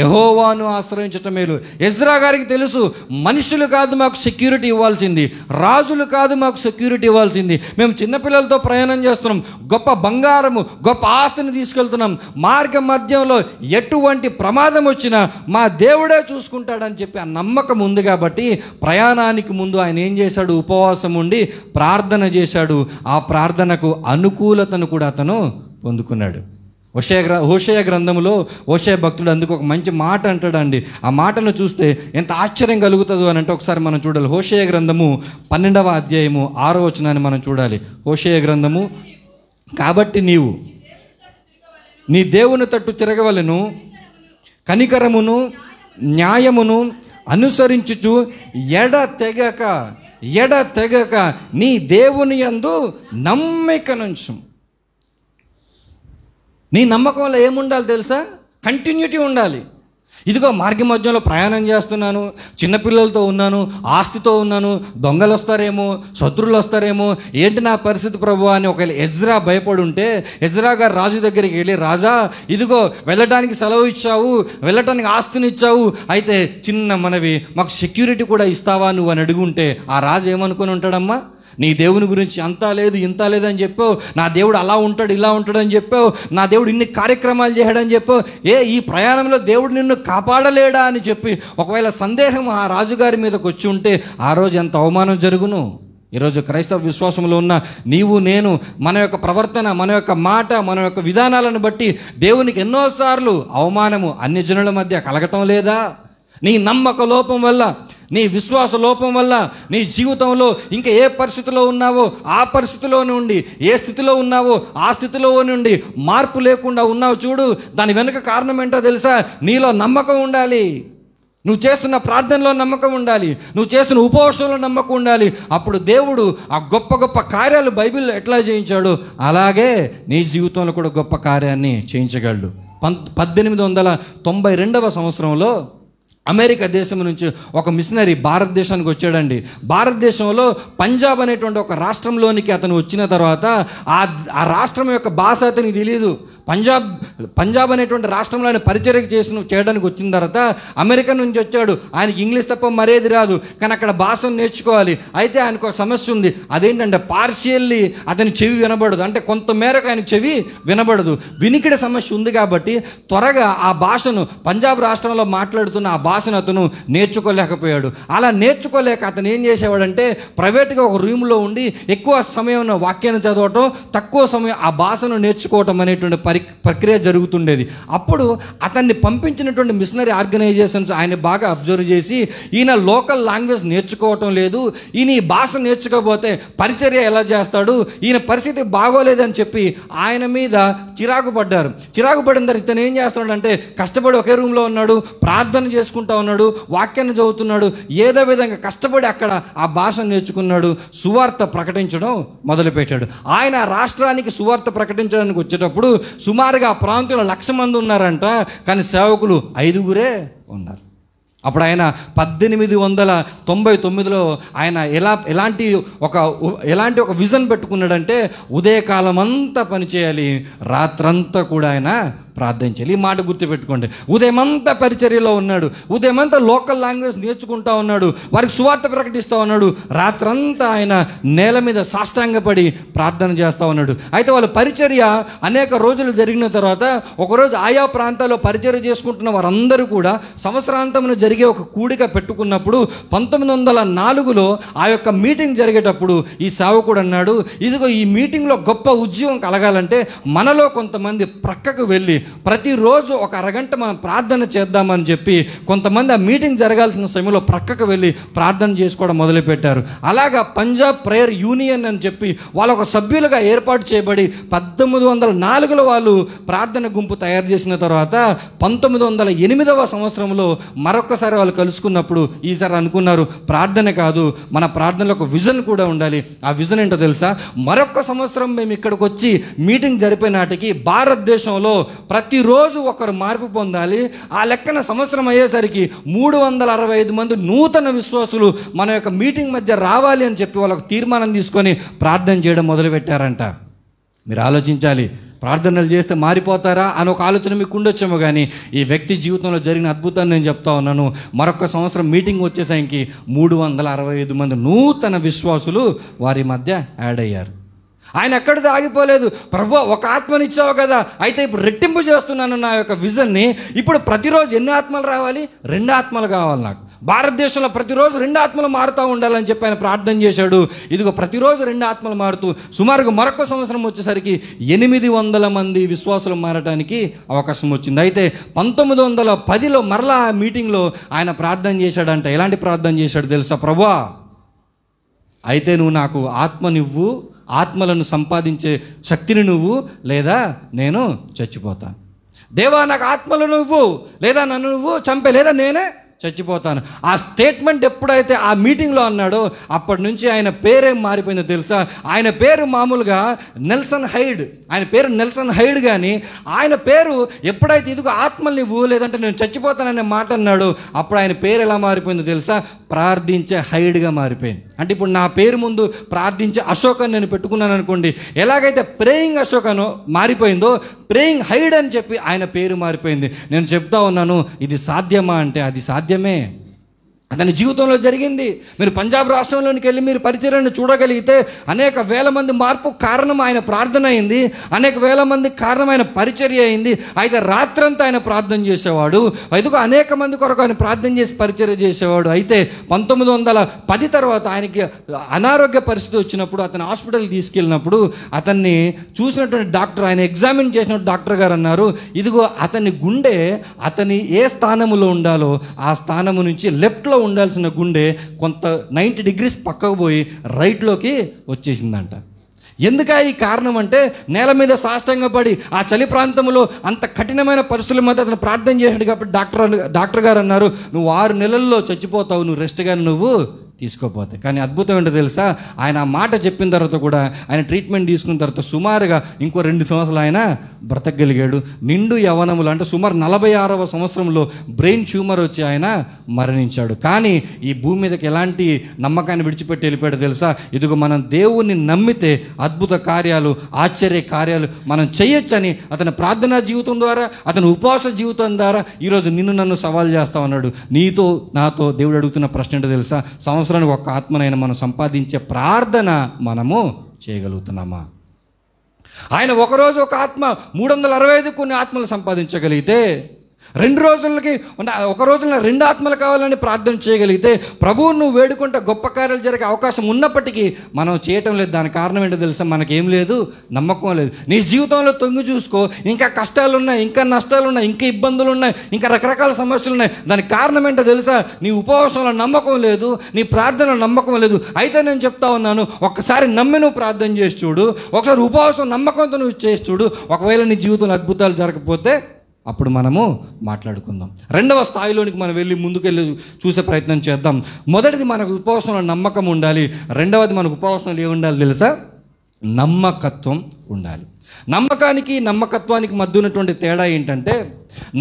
యహోవాను ఆశ్రయించటం మేలు ఎజ్రా గారికి తెలుసు మనుషులు కాదు మాకు సెక్యూరిటీ ఇవ్వాల్సింది రాజులు కాదు మాకు సెక్యూరిటీ ఇవ్వాల్సింది మేము చిన్నపిల్లలతో ప్రయాణం చేస్తున్నాం గొప్ప బంగారము గొప్ప ఆస్తిని తీసుకెళ్తున్నాం మార్గ మధ్యంలో ఎటువంటి ప్రమాదం వచ్చినా మా దేవుడే చూసుకుంటాడని చెప్పి ఆ నమ్మకం ఉంది కాబట్టి ప్రయాణానికి ముందు ఆయన ఏం చేశాడు ఉపవాసం ఉండి ప్రార్థన చేశాడు ఆ ప్రార్థనకు అనుకూలతను కూడా అతను పొందుకున్నాడు హుషయ గ్ర హుషయ గ్రంథంలో హుషయ భక్తుడు అందుకు ఒక మంచి మాట అంటాడండి ఆ మాటను చూస్తే ఎంత ఆశ్చర్యం కలుగుతుందో అని అంటే ఒకసారి మనం చూడాలి హోషయ గ్రంథము పన్నెండవ అధ్యాయము ఆరో వచనాన్ని మనం చూడాలి హోషయ గ్రంథము కాబట్టి నీవు నీ దేవుని తట్టు తిరగవలను కనికరమును న్యాయమును అనుసరించుచు ఎడ తెగక ఎడ తెగక నీ దేవుని యందు నమ్మిక నుంచు నీ నమ్మకంలో ఏముండాలి తెలుసా కంటిన్యూటీ ఉండాలి ఇదిగో మార్గ మధ్యంలో ప్రయాణం చేస్తున్నాను చిన్నపిల్లలతో ఉన్నాను ఆస్తితో ఉన్నాను దొంగలు వస్తారేమో శత్రువులు వస్తారేమో ఏంటి నా పరిస్థితి ప్రభు అని ఒకవేళ ఎజ్రా భయపడి ఉంటే ఎజ్రా గారు రాజు దగ్గరికి వెళ్ళి రాజా ఇదిగో వెళ్ళటానికి సెలవు ఇచ్చావు వెళ్ళటానికి ఆస్తిని ఇచ్చావు అయితే చిన్న మనవి మాకు సెక్యూరిటీ కూడా ఇస్తావా నువ్వు అని అడుగుంటే ఆ రాజు ఏమనుకుని ఉంటాడమ్మా నీ దేవుని గురించి అంతా లేదు ఇంత లేదని చెప్పావు నా దేవుడు అలా ఉంటాడు ఇలా ఉంటాడని చెప్పావు నా దేవుడు ఇన్ని కార్యక్రమాలు చేయడని చెప్పావు ఏ ఈ ప్రయాణంలో దేవుడు నిన్ను కాపాడలేడా అని చెప్పి ఒకవేళ సందేహం ఆ రాజుగారి మీదకి వచ్చి ఉంటే ఆ రోజు ఎంత అవమానం జరుగును ఈరోజు క్రైస్తవ విశ్వాసంలో ఉన్న నీవు నేను మన యొక్క ప్రవర్తన మన యొక్క మాట మన యొక్క విధానాలను బట్టి దేవునికి ఎన్నోసార్లు అవమానము అన్ని జనుల మధ్య కలగటం లేదా నీ నమ్మక లోపం వల్ల నీ విశ్వాస లోపం వల్ల నీ జీవితంలో ఇంకా ఏ పరిస్థితిలో ఉన్నావో ఆ పరిస్థితిలో నుండి ఏ స్థితిలో ఉన్నావో ఆ స్థితిలో నుండి మార్పు లేకుండా ఉన్నావు చూడు దాని వెనుక కారణం ఏంటో తెలుసా నీలో నమ్మకం ఉండాలి నువ్వు చేస్తున్న ప్రార్థనలో నమ్మకం ఉండాలి నువ్వు చేస్తున్న ఉపవాసంలో నమ్మకం ఉండాలి అప్పుడు దేవుడు ఆ గొప్ప గొప్ప కార్యాలు బైబిల్ ఎట్లా చేయించాడు అలాగే నీ జీవితంలో కూడా గొప్ప కార్యాన్ని చేయించగలడు పద్దెనిమిది వందల తొంభై రెండవ సంవత్సరంలో అమెరికా దేశం నుంచి ఒక మిషనరీ భారతదేశానికి వచ్చాడండి భారతదేశంలో పంజాబ్ అనేటువంటి ఒక రాష్ట్రంలోనికి అతను వచ్చిన తర్వాత ఆ ఆ రాష్ట్రం యొక్క భాష అతనికి తెలియదు పంజాబ్ పంజాబ్ అనేటువంటి రాష్ట్రంలో ఆయన పరిచర్య చేసిన చేయడానికి వచ్చిన తర్వాత అమెరికా నుంచి వచ్చాడు ఆయనకి ఇంగ్లీష్ తప్ప మరేది రాదు కానీ అక్కడ భాషను నేర్చుకోవాలి అయితే ఆయనకు ఒక సమస్య ఉంది అదేంటంటే పార్షియల్లీ అతని చెవి వినబడదు అంటే కొంతమేరకు ఆయన చెవి వినబడదు వినికిడ సమస్య ఉంది కాబట్టి త్వరగా ఆ భాషను పంజాబ్ రాష్ట్రంలో మాట్లాడుతున్న ఆ భాష భాషను అతను నేర్చుకోలేకపోయాడు అలా నేర్చుకోలేక అతను ఏం చేసేవాడంటే ప్రైవేట్గా ఒక రూమ్లో ఉండి ఎక్కువ సమయం వాక్యాన్ని చదవటం తక్కువ సమయం ఆ భాషను నేర్చుకోవటం అనేటువంటి పరి ప్రక్రియ జరుగుతుండేది అప్పుడు అతన్ని పంపించినటువంటి మిషనరీ ఆర్గనైజేషన్స్ ఆయన బాగా అబ్జర్వ్ చేసి ఈయన లోకల్ లాంగ్వేజ్ నేర్చుకోవటం లేదు ఈయన ఈ భాష నేర్చుకోకపోతే పరిచర్య ఎలా చేస్తాడు ఈయన పరిస్థితి బాగోలేదని చెప్పి ఆయన మీద చిరాకు పడ్డారు చిరాకు పడిన తర్వాత ఇతను ఏం చేస్తాడంటే కష్టపడి ఒకే రూమ్లో ఉన్నాడు ప్రార్థన చేసుకుంటూ చదువుకుంటా ఉన్నాడు వాక్యాన్ని చదువుతున్నాడు ఏదో విధంగా కష్టపడి అక్కడ ఆ భాష నేర్చుకున్నాడు సువార్త ప్రకటించడం మొదలుపెట్టాడు ఆయన రాష్ట్రానికి సువార్త ప్రకటించడానికి వచ్చేటప్పుడు సుమారుగా ఆ ప్రాంతంలో లక్ష మంది ఉన్నారంట కానీ సేవకులు ఐదుగురే ఉన్నారు అప్పుడు ఆయన పద్దెనిమిది వందల తొంభై తొమ్మిదిలో ఆయన ఎలా ఎలాంటి ఒక ఎలాంటి ఒక విజన్ పెట్టుకున్నాడంటే ఉదయకాలం అంతా పనిచేయాలి రాత్రంతా కూడా ఆయన ప్రార్థన చేయాలి ఈ మాట గుర్తుపెట్టుకోండి ఉదయమంతా పరిచర్యలో ఉన్నాడు ఉదయమంతా లోకల్ లాంగ్వేజ్ నేర్చుకుంటా ఉన్నాడు వారికి సువార్త ప్రకటిస్తూ ఉన్నాడు రాత్రంతా ఆయన నేల మీద సాష్టాంగపడి ప్రార్థన చేస్తూ ఉన్నాడు అయితే వాళ్ళ పరిచర్య అనేక రోజులు జరిగిన తర్వాత ఒకరోజు ఆయా ప్రాంతాల్లో పరిచర్య చేసుకుంటున్న వారందరూ కూడా సంవత్సరాంతమున జరిగే ఒక కూడిక పెట్టుకున్నప్పుడు పంతొమ్మిది వందల నాలుగులో ఆ యొక్క మీటింగ్ జరిగేటప్పుడు ఈ సేవకుడు అన్నాడు ఇదిగో ఈ మీటింగ్లో గొప్ప ఉద్యోగం కలగాలంటే మనలో కొంతమంది ప్రక్కకు వెళ్ళి ప్రతిరోజు ఒక అరగంట మనం ప్రార్థన చేద్దామని చెప్పి కొంతమంది ఆ మీటింగ్ జరగాల్సిన సమయంలో ప్రక్కకు వెళ్ళి ప్రార్థన చేసుకోవడం మొదలుపెట్టారు అలాగా పంజాబ్ ప్రేయర్ యూనియన్ అని చెప్పి వాళ్ళ ఒక సభ్యులుగా ఏర్పాటు చేయబడి పద్దెనిమిది వందల నాలుగులో వాళ్ళు ప్రార్థన గుంపు తయారు చేసిన తర్వాత పంతొమ్మిది వందల ఎనిమిదవ సంవత్సరంలో మరొకసారి వాళ్ళు కలుసుకున్నప్పుడు ఈసారి అనుకున్నారు ప్రార్థన కాదు మన ప్రార్థనలో ఒక విజన్ కూడా ఉండాలి ఆ విజన్ ఏంటో తెలుసా మరొక సంవత్సరం మేము ఇక్కడికి వచ్చి మీటింగ్ జరిపే నాటికి భారతదేశంలో ప్రతిరోజు ఒకరు మార్పు పొందాలి ఆ లెక్కన సంవత్సరం అయ్యేసరికి మూడు వందల అరవై ఐదు మంది నూతన విశ్వాసులు మన యొక్క మీటింగ్ మధ్య రావాలి అని చెప్పి వాళ్ళకు తీర్మానం తీసుకొని ప్రార్థన చేయడం మొదలుపెట్టారంట మీరు ఆలోచించాలి ప్రార్థనలు చేస్తే మారిపోతారా అని ఒక ఆలోచన మీకు ఉండొచ్చేమో కానీ ఈ వ్యక్తి జీవితంలో జరిగిన అద్భుతాన్ని నేను చెప్తా ఉన్నాను మరొక సంవత్సరం మీటింగ్ వచ్చేసరికి మూడు వందల అరవై ఐదు మంది నూతన విశ్వాసులు వారి మధ్య యాడ్ అయ్యారు ఆయన ఎక్కడితో ఆగిపోలేదు ప్రభు ఒక ఆత్మనిచ్చావు కదా అయితే ఇప్పుడు రెట్టింపు చేస్తున్నాను నా యొక్క విజన్ని ఇప్పుడు ప్రతిరోజు ఎన్ని ఆత్మలు రావాలి రెండు ఆత్మలు కావాలి నాకు భారతదేశంలో ప్రతిరోజు రెండు ఆత్మలు మారుతూ ఉండాలని చెప్పి ఆయన ప్రార్థన చేశాడు ఇదిగో ప్రతిరోజు రెండు ఆత్మలు మారుతూ సుమారుగా మరొక సంవత్సరం వచ్చేసరికి ఎనిమిది వందల మంది విశ్వాసులు మారటానికి అవకాశం వచ్చింది అయితే పంతొమ్మిది వందల పదిలో మరలా మీటింగ్లో ఆయన ప్రార్థన చేశాడంట ఎలాంటి ప్రార్థన చేశాడు తెలుసా ప్రభా అయితే నువ్వు నాకు ఆత్మనివ్వు ఆత్మలను సంపాదించే శక్తిని నువ్వు లేదా నేను చచ్చిపోతాను దేవా నాకు ఆత్మలు నువ్వు లేదా నన్ను నువ్వు చంపే లేదా నేనే చచ్చిపోతాను ఆ స్టేట్మెంట్ ఎప్పుడైతే ఆ మీటింగ్లో అన్నాడో అప్పటి నుంచి ఆయన పేరేం మారిపోయిందో తెలుసా ఆయన పేరు మామూలుగా నెల్సన్ హైడ్ ఆయన పేరు నెల్సన్ హైడ్ కానీ ఆయన పేరు ఎప్పుడైతే ఇదిగో ఆత్మల్ని ఊలేదంటే లేదంటే నేను చచ్చిపోతాననే మాట అన్నాడు అప్పుడు ఆయన పేరు ఎలా మారిపోయిందో తెలుసా ప్రార్థించే హైడ్గా మారిపోయింది అంటే ఇప్పుడు నా పేరు ముందు ప్రార్థించే అశోకను నేను పెట్టుకున్నాను అనుకోండి ఎలాగైతే ప్రేయింగ్ అశోకను మారిపోయిందో ప్రేయింగ్ హైడ్ అని చెప్పి ఆయన పేరు మారిపోయింది నేను చెప్తా ఉన్నాను ఇది సాధ్యమా అంటే అది సాధ్యమే అతని జీవితంలో జరిగింది మీరు పంజాబ్ రాష్ట్రంలోనికి వెళ్ళి మీరు పరిచయాన్ని చూడగలిగితే అనేక వేల మంది మార్పు కారణం ఆయన ప్రార్థన అయింది అనేక వేల మంది కారణం ఆయన పరిచర్య అయింది అయితే రాత్రంతా ఆయన ప్రార్థన చేసేవాడు అయితే అనేక మంది కొరకు ఆయన ప్రార్థన చేసి పరిచర్య చేసేవాడు అయితే పంతొమ్మిది వందల పది తర్వాత ఆయనకి అనారోగ్య పరిస్థితి వచ్చినప్పుడు అతను హాస్పిటల్కి తీసుకెళ్ళినప్పుడు అతన్ని చూసినటువంటి డాక్టర్ ఆయన ఎగ్జామిన్ చేసిన డాక్టర్ గారు అన్నారు ఇదిగో అతని గుండె అతని ఏ స్థానములో ఉండాలో ఆ స్థానము నుంచి లెఫ్ట్లో లెఫ్ట్లో ఉండాల్సిన గుండె కొంత నైంటీ డిగ్రీస్ పక్కకు పోయి రైట్లోకి వచ్చేసిందంట ఎందుక ఈ కారణం అంటే నేల మీద సాష్టంగా పడి ఆ చలి ప్రాంతంలో అంత కఠినమైన పరిస్థితుల మధ్య అతను ప్రార్థన చేశాడు కాబట్టి డాక్టర్ డాక్టర్ గారు అన్నారు నువ్వు ఆరు నెలల్లో చచ్చిపోతావు నువ్వు రెస్ట్గా నువ్వు తీసుకోపోతే కానీ అద్భుతం ఏంటో తెలుసా ఆయన ఆ మాట చెప్పిన తర్వాత కూడా ఆయన ట్రీట్మెంట్ తీసుకున్న తర్వాత సుమారుగా ఇంకో రెండు సంవత్సరాలు ఆయన బ్రతకగలిగాడు నిండు యవనములు అంటే సుమారు నలభై ఆరవ సంవత్సరంలో బ్రెయిన్ ట్యూమర్ వచ్చి ఆయన మరణించాడు కానీ ఈ భూమి మీదకి ఎలాంటి నమ్మకాన్ని విడిచిపెట్టి వెళ్ళిపోయాడు తెలుసా ఇదిగో మనం దేవుణ్ణి నమ్మితే అద్భుత కార్యాలు ఆశ్చర్య కార్యాలు మనం చేయొచ్చని అతని ప్రార్థనా జీవితం ద్వారా అతని ఉపవాస జీవితం ద్వారా ఈరోజు నిన్ను నన్ను సవాల్ చేస్తామన్నాడు నీతో నాతో దేవుడు అడుగుతున్న ప్రశ్న ఏంటో తెలుసా సంవత్సరం సంవత్సరానికి ఒక ఆత్మనైనా మనం సంపాదించే ప్రార్థన మనము చేయగలుగుతున్నామా ఆయన ఒకరోజు ఒక ఆత్మ మూడు వందల అరవై ఐదు కొన్ని ఆత్మలు సంపాదించగలిగితే రెండు రోజులకి ఒక రోజున రెండు ఆత్మలు కావాలని ప్రార్థన చేయగలిగితే ప్రభువు నువ్వు వేడుకుంటే గొప్ప కార్యాలు జరిగే అవకాశం ఉన్నప్పటికీ మనం చేయటం లేదు దాని కారణం ఏంటో తెలుసా మనకేం లేదు నమ్మకం లేదు నీ జీవితంలో తొంగి చూసుకో ఇంకా కష్టాలు ఉన్నాయి ఇంకా నష్టాలు ఉన్నాయి ఇంకా ఇబ్బందులు ఉన్నాయి ఇంకా రకరకాల సమస్యలు ఉన్నాయి దానికి కారణం ఏంటో తెలుసా నీ ఉపవాసంలో నమ్మకం లేదు నీ ప్రార్థనలో నమ్మకం లేదు అయితే నేను చెప్తా ఉన్నాను ఒక్కసారి నమ్మి నువ్వు ప్రార్థన చేసి చూడు ఒకసారి ఉపవాసం నమ్మకంతో నువ్వు చేసి చూడు ఒకవేళ నీ జీవితంలో అద్భుతాలు జరగకపోతే అప్పుడు మనము మాట్లాడుకుందాం రెండవ స్థాయిలోనికి మనం వెళ్ళి ముందుకెళ్ళి చూసే ప్రయత్నం చేద్దాం మొదటిది మనకు ఉపవాసంలో నమ్మకం ఉండాలి రెండవది మనకు ఉపవాసంలో ఏమి ఉండాలి తెలుసా నమ్మకత్వం ఉండాలి నమ్మకానికి నమ్మకత్వానికి మధ్య ఉన్నటువంటి తేడా ఏంటంటే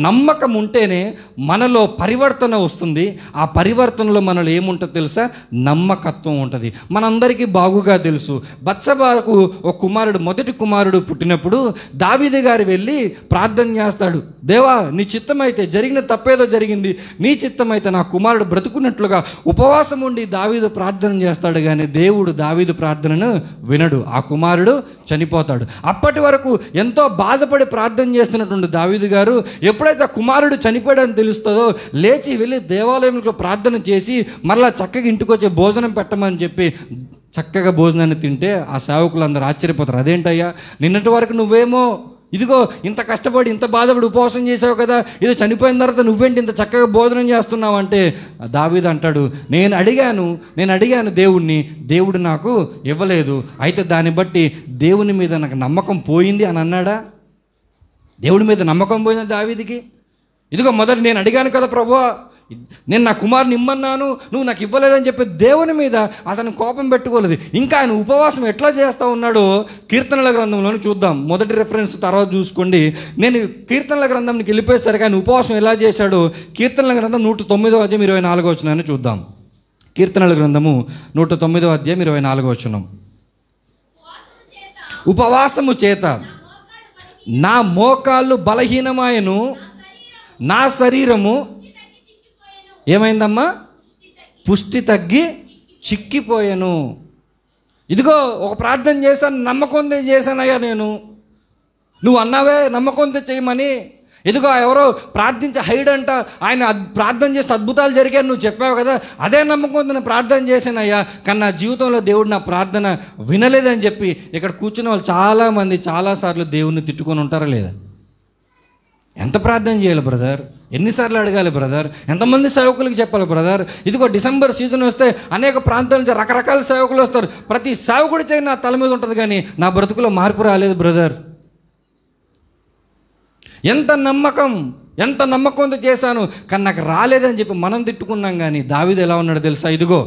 నమ్మకం ఉంటేనే మనలో పరివర్తన వస్తుంది ఆ పరివర్తనలో మనలో ఏముంటుందో తెలుసా నమ్మకత్వం ఉంటుంది మనందరికీ బాగుగా తెలుసు బచ్చబాకు ఒక కుమారుడు మొదటి కుమారుడు పుట్టినప్పుడు దావిది గారు వెళ్ళి ప్రార్థన చేస్తాడు దేవా నీ చిత్తమైతే జరిగిన తప్పేదో జరిగింది నీ చిత్తమైతే నా కుమారుడు బ్రతుకున్నట్లుగా ఉపవాసం ఉండి దావీదు ప్రార్థన చేస్తాడు కానీ దేవుడు దావీదు ప్రార్థనను వినడు ఆ కుమారుడు చనిపోతాడు అప్పటి వరకు ఎంతో బాధపడి ప్రార్థన చేస్తున్నటువంటి దావీదు గారు ఎప్పుడైతే కుమారుడు చనిపోయాడని తెలుస్తుందో లేచి వెళ్ళి దేవాలయంలో ప్రార్థన చేసి మళ్ళీ చక్కగా ఇంటికి వచ్చే భోజనం పెట్టమని చెప్పి చక్కగా భోజనాన్ని తింటే ఆ సేవకులందరూ ఆశ్చర్యపోతారు అదేంటయ్యా నిన్నటి వరకు నువ్వేమో ఇదిగో ఇంత కష్టపడి ఇంత బాధపడి ఉపవాసం చేసావు కదా ఇది చనిపోయిన తర్వాత నువ్వేంటి ఇంత చక్కగా భోజనం చేస్తున్నావు అంటే దావీద్ అంటాడు నేను అడిగాను నేను అడిగాను దేవుణ్ణి దేవుడు నాకు ఇవ్వలేదు అయితే దాన్ని బట్టి దేవుని మీద నాకు నమ్మకం పోయింది అని అన్నాడా దేవుడి మీద నమ్మకం పోయిన దావీదికి ఇదిగో మొదటి నేను అడిగాను కదా ప్రభు నేను నా కుమారుని ఇమ్మన్నాను నువ్వు నాకు ఇవ్వలేదని చెప్పి దేవుని మీద అతను కోపం పెట్టుకోలేదు ఇంకా ఆయన ఉపవాసం ఎట్లా చేస్తూ ఉన్నాడో కీర్తనల గ్రంథంలోని చూద్దాం మొదటి రెఫరెన్స్ తర్వాత చూసుకోండి నేను కీర్తనల గ్రంథంకి వెళ్ళిపోయేసరికి ఆయన ఉపవాసం ఎలా చేశాడో కీర్తనల గ్రంథం నూట తొమ్మిదో అధ్యాయం ఇరవై నాలుగో వచ్చినాయని చూద్దాం కీర్తనల గ్రంథము నూట తొమ్మిదో అధ్యాయం ఇరవై నాలుగో వచ్చినాం ఉపవాసము చేత నా మోకాళ్ళు బలహీనమాయను నా శరీరము ఏమైందమ్మా పుష్టి తగ్గి చిక్కిపోయాను ఇదిగో ఒక ప్రార్థన చేశాను నమ్మకం చేశానయ్యా నేను నువ్వు అన్నావే నమ్మకం తెచ్చేయమని ఇదిగో ఎవరో ప్రార్థించి హైడ్ అంట ఆయన ప్రార్థన చేస్తే అద్భుతాలు జరిగాయి నువ్వు చెప్పావు కదా అదే నమ్మకం నేను ప్రార్థన చేశానయ్యా కానీ నా జీవితంలో దేవుడు నా ప్రార్థన వినలేదని చెప్పి ఇక్కడ కూర్చున్న వాళ్ళు చాలామంది చాలాసార్లు దేవుణ్ణి తిట్టుకొని ఉంటారా లేదా ఎంత ప్రార్థన చేయాలి బ్రదర్ ఎన్నిసార్లు అడగాలి బ్రదర్ ఎంతమంది సేవకులకి చెప్పాలి బ్రదర్ ఇదిగో డిసెంబర్ సీజన్ వస్తే అనేక ప్రాంతాల నుంచి రకరకాల సేవకులు వస్తారు ప్రతి సేవకుడి చేయని నా తల మీద ఉంటుంది కానీ నా బ్రతుకులో మార్పు రాలేదు బ్రదర్ ఎంత నమ్మకం ఎంత నమ్మకంతో చేశాను కానీ నాకు రాలేదని చెప్పి మనం తిట్టుకున్నాం కానీ దావిది ఎలా ఉన్నాడో తెలుసా ఇదిగో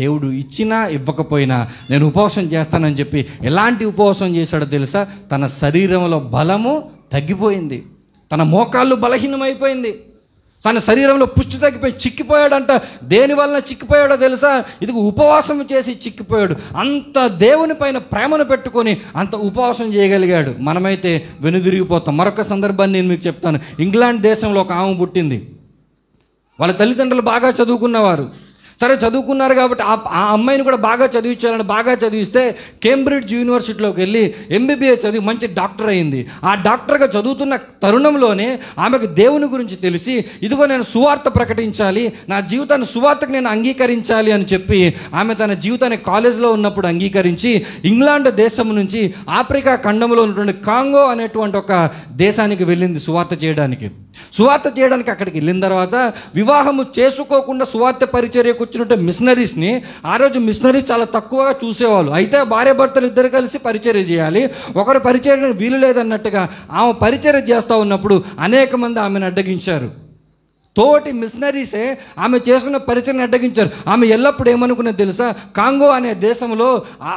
దేవుడు ఇచ్చినా ఇవ్వకపోయినా నేను ఉపవాసం చేస్తానని చెప్పి ఎలాంటి ఉపవాసం చేశాడో తెలుసా తన శరీరంలో బలము తగ్గిపోయింది తన మోకాళ్ళు బలహీనమైపోయింది తన శరీరంలో పుష్టి తగ్గిపోయి చిక్కిపోయాడంట దేని వలన చిక్కిపోయాడో తెలుసా ఇది ఉపవాసం చేసి చిక్కిపోయాడు అంత దేవుని పైన ప్రేమను పెట్టుకొని అంత ఉపవాసం చేయగలిగాడు మనమైతే వెనుదిరిగిపోతాం మరొక సందర్భాన్ని నేను మీకు చెప్తాను ఇంగ్లాండ్ దేశంలో ఒక ఆమె పుట్టింది వాళ్ళ తల్లిదండ్రులు బాగా చదువుకున్నవారు సరే చదువుకున్నారు కాబట్టి ఆ అమ్మాయిని కూడా బాగా చదివించాలని బాగా చదివిస్తే కేంబ్రిడ్జ్ యూనివర్సిటీలోకి వెళ్ళి ఎంబీబీఎస్ చదివి మంచి డాక్టర్ అయింది ఆ డాక్టర్గా చదువుతున్న తరుణంలోనే ఆమెకు దేవుని గురించి తెలిసి ఇదిగో నేను సువార్త ప్రకటించాలి నా జీవితాన్ని సువార్తకు నేను అంగీకరించాలి అని చెప్పి ఆమె తన జీవితాన్ని కాలేజ్లో ఉన్నప్పుడు అంగీకరించి ఇంగ్లాండ్ దేశం నుంచి ఆఫ్రికా ఖండంలో ఉన్నటువంటి కాంగో అనేటువంటి ఒక దేశానికి వెళ్ళింది సువార్త చేయడానికి సువార్త చేయడానికి అక్కడికి వెళ్ళిన తర్వాత వివాహము చేసుకోకుండా సువార్త పరిచర్యకు వచ్చినట్టు మిషనరీస్ని ఆ రోజు మిషనరీస్ చాలా తక్కువగా చూసేవాళ్ళు అయితే భార్య భర్తలు ఇద్దరు కలిసి పరిచర్య చేయాలి ఒకరు పరిచర్య వీలు లేదన్నట్టుగా ఆమె పరిచర్య చేస్తూ ఉన్నప్పుడు అనేక మంది ఆమెను అడ్డగించారు తోటి మిషనరీసే ఆమె చేస్తున్న పరిచయం అడ్డగించారు ఆమె ఎల్లప్పుడు ఏమనుకున్నది తెలుసా కాంగో అనే దేశంలో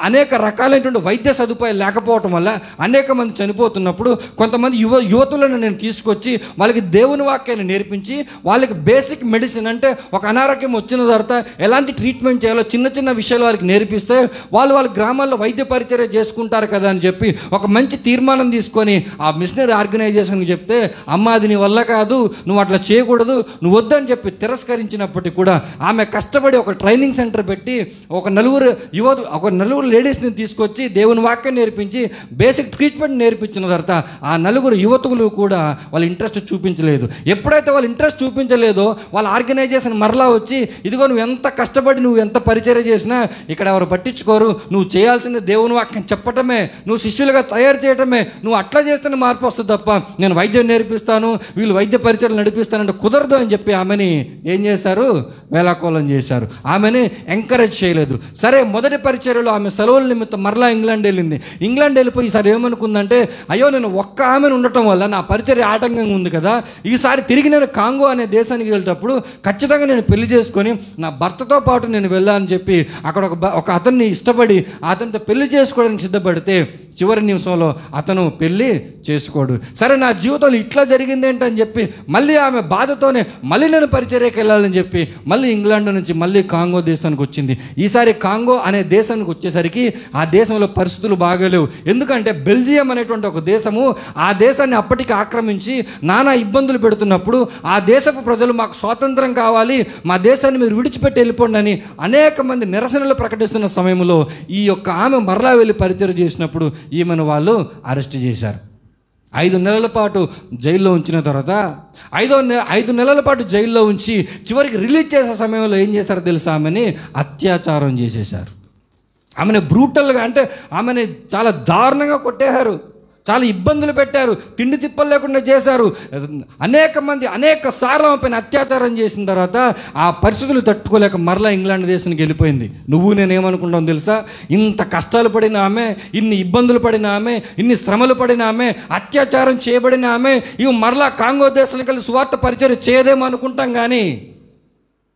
అనేక రకాలైనటువంటి వైద్య సదుపాయాలు లేకపోవటం వల్ల అనేక మంది చనిపోతున్నప్పుడు కొంతమంది యువ యువతులను నేను తీసుకొచ్చి వాళ్ళకి దేవుని వాక్యాన్ని నేర్పించి వాళ్ళకి బేసిక్ మెడిసిన్ అంటే ఒక అనారోగ్యం వచ్చిన తర్వాత ఎలాంటి ట్రీట్మెంట్ చేయాలో చిన్న చిన్న విషయాలు వాళ్ళకి నేర్పిస్తే వాళ్ళు వాళ్ళ గ్రామాల్లో వైద్య పరిచర్య చేసుకుంటారు కదా అని చెప్పి ఒక మంచి తీర్మానం తీసుకొని ఆ మిషనరీ ఆర్గనైజేషన్కి చెప్తే అమ్మ అది నీ వల్ల కాదు నువ్వు అట్లా చేయకూడదు నువ్వు వద్దని చెప్పి తిరస్కరించినప్పటికీ కూడా ఆమె కష్టపడి ఒక ట్రైనింగ్ సెంటర్ పెట్టి ఒక నలుగురు యువ ఒక నలుగురు లేడీస్ని తీసుకొచ్చి దేవుని వాక్యం నేర్పించి బేసిక్ ట్రీట్మెంట్ నేర్పించిన తర్వాత ఆ నలుగురు యువతులు కూడా వాళ్ళు ఇంట్రెస్ట్ చూపించలేదు ఎప్పుడైతే వాళ్ళు ఇంట్రెస్ట్ చూపించలేదో వాళ్ళ ఆర్గనైజేషన్ మరలా వచ్చి ఇదిగో నువ్వు ఎంత కష్టపడి నువ్వు ఎంత పరిచయం చేసినా ఇక్కడ ఎవరు పట్టించుకోరు నువ్వు చేయాల్సిన దేవుని వాక్యం చెప్పటమే నువ్వు శిష్యులుగా తయారు చేయటమే నువ్వు అట్లా చేస్తేనే మార్పు వస్తుంది తప్ప నేను వైద్యం నేర్పిస్తాను వీళ్ళు వైద్య పరిచయం నడిపిస్తానంటే కుదరదు అని చెప్పి ఆమెని ఏం చేశారు వేలాకోలం చేశారు ఆమెని ఎంకరేజ్ చేయలేదు సరే మొదటి పరిచర్యలో ఆమె సెలవుల నిమిత్తం మరలా ఇంగ్లాండ్ వెళ్ళింది ఇంగ్లాండ్ వెళ్ళిపోయి ఈసారి ఏమనుకుందంటే అయ్యో నేను ఒక్క ఆమెను ఉండటం వల్ల నా పరిచర్య ఆటంకంగా ఉంది కదా ఈసారి తిరిగి నేను కాంగో అనే దేశానికి వెళ్ళేటప్పుడు ఖచ్చితంగా నేను పెళ్లి చేసుకొని నా భర్తతో పాటు నేను వెళ్ళాలని చెప్పి అక్కడ ఒక ఒక అతన్ని ఇష్టపడి అతనితో పెళ్లి చేసుకోవడానికి సిద్ధపడితే చివరి నిమిషంలో అతను పెళ్ళి చేసుకోడు సరే నా జీవితంలో ఇట్లా జరిగింది ఏంటని చెప్పి మళ్ళీ ఆమె బాధతోనే మళ్ళీ నేను పరిచర్యకి వెళ్ళాలని చెప్పి మళ్ళీ ఇంగ్లాండ్ నుంచి మళ్ళీ కాంగో దేశానికి వచ్చింది ఈసారి కాంగో అనే దేశానికి వచ్చేసరికి ఆ దేశంలో పరిస్థితులు బాగలేవు ఎందుకంటే బెల్జియం అనేటువంటి ఒక దేశము ఆ దేశాన్ని అప్పటికి ఆక్రమించి నానా ఇబ్బందులు పెడుతున్నప్పుడు ఆ దేశపు ప్రజలు మాకు స్వాతంత్రం కావాలి మా దేశాన్ని మీరు విడిచిపెట్టి వెళ్ళిపోండి అని అనేక మంది నిరసనలు ప్రకటిస్తున్న సమయంలో ఈ యొక్క ఆమె మరలా వెళ్ళి పరిచయం చేసినప్పుడు ఈమెను వాళ్ళు అరెస్ట్ చేశారు ఐదు నెలల పాటు జైల్లో ఉంచిన తర్వాత ఐదో నె ఐదు నెలల పాటు జైల్లో ఉంచి చివరికి రిలీజ్ చేసే సమయంలో ఏం చేశారు తెలుసా ఆమెని అత్యాచారం చేసేశారు ఆమెను బ్రూటల్గా అంటే ఆమెని చాలా దారుణంగా కొట్టేశారు చాలా ఇబ్బందులు పెట్టారు తిండి తిప్పలు లేకుండా చేశారు అనేక మంది అనేక సార్లు పైన అత్యాచారం చేసిన తర్వాత ఆ పరిస్థితులు తట్టుకోలేక మరలా ఇంగ్లాండ్ దేశానికి వెళ్ళిపోయింది నువ్వు నేనేమనుకుంటావు తెలుసా ఇంత కష్టాలు పడిన ఆమె ఇన్ని ఇబ్బందులు పడిన ఆమె ఇన్ని శ్రమలు పడిన ఆమె అత్యాచారం చేయబడిన ఆమె ఇవి మరలా కాంగో దేశానికి వెళ్ళి స్వార్థ పరిచయం చేయదేమో అనుకుంటాం కానీ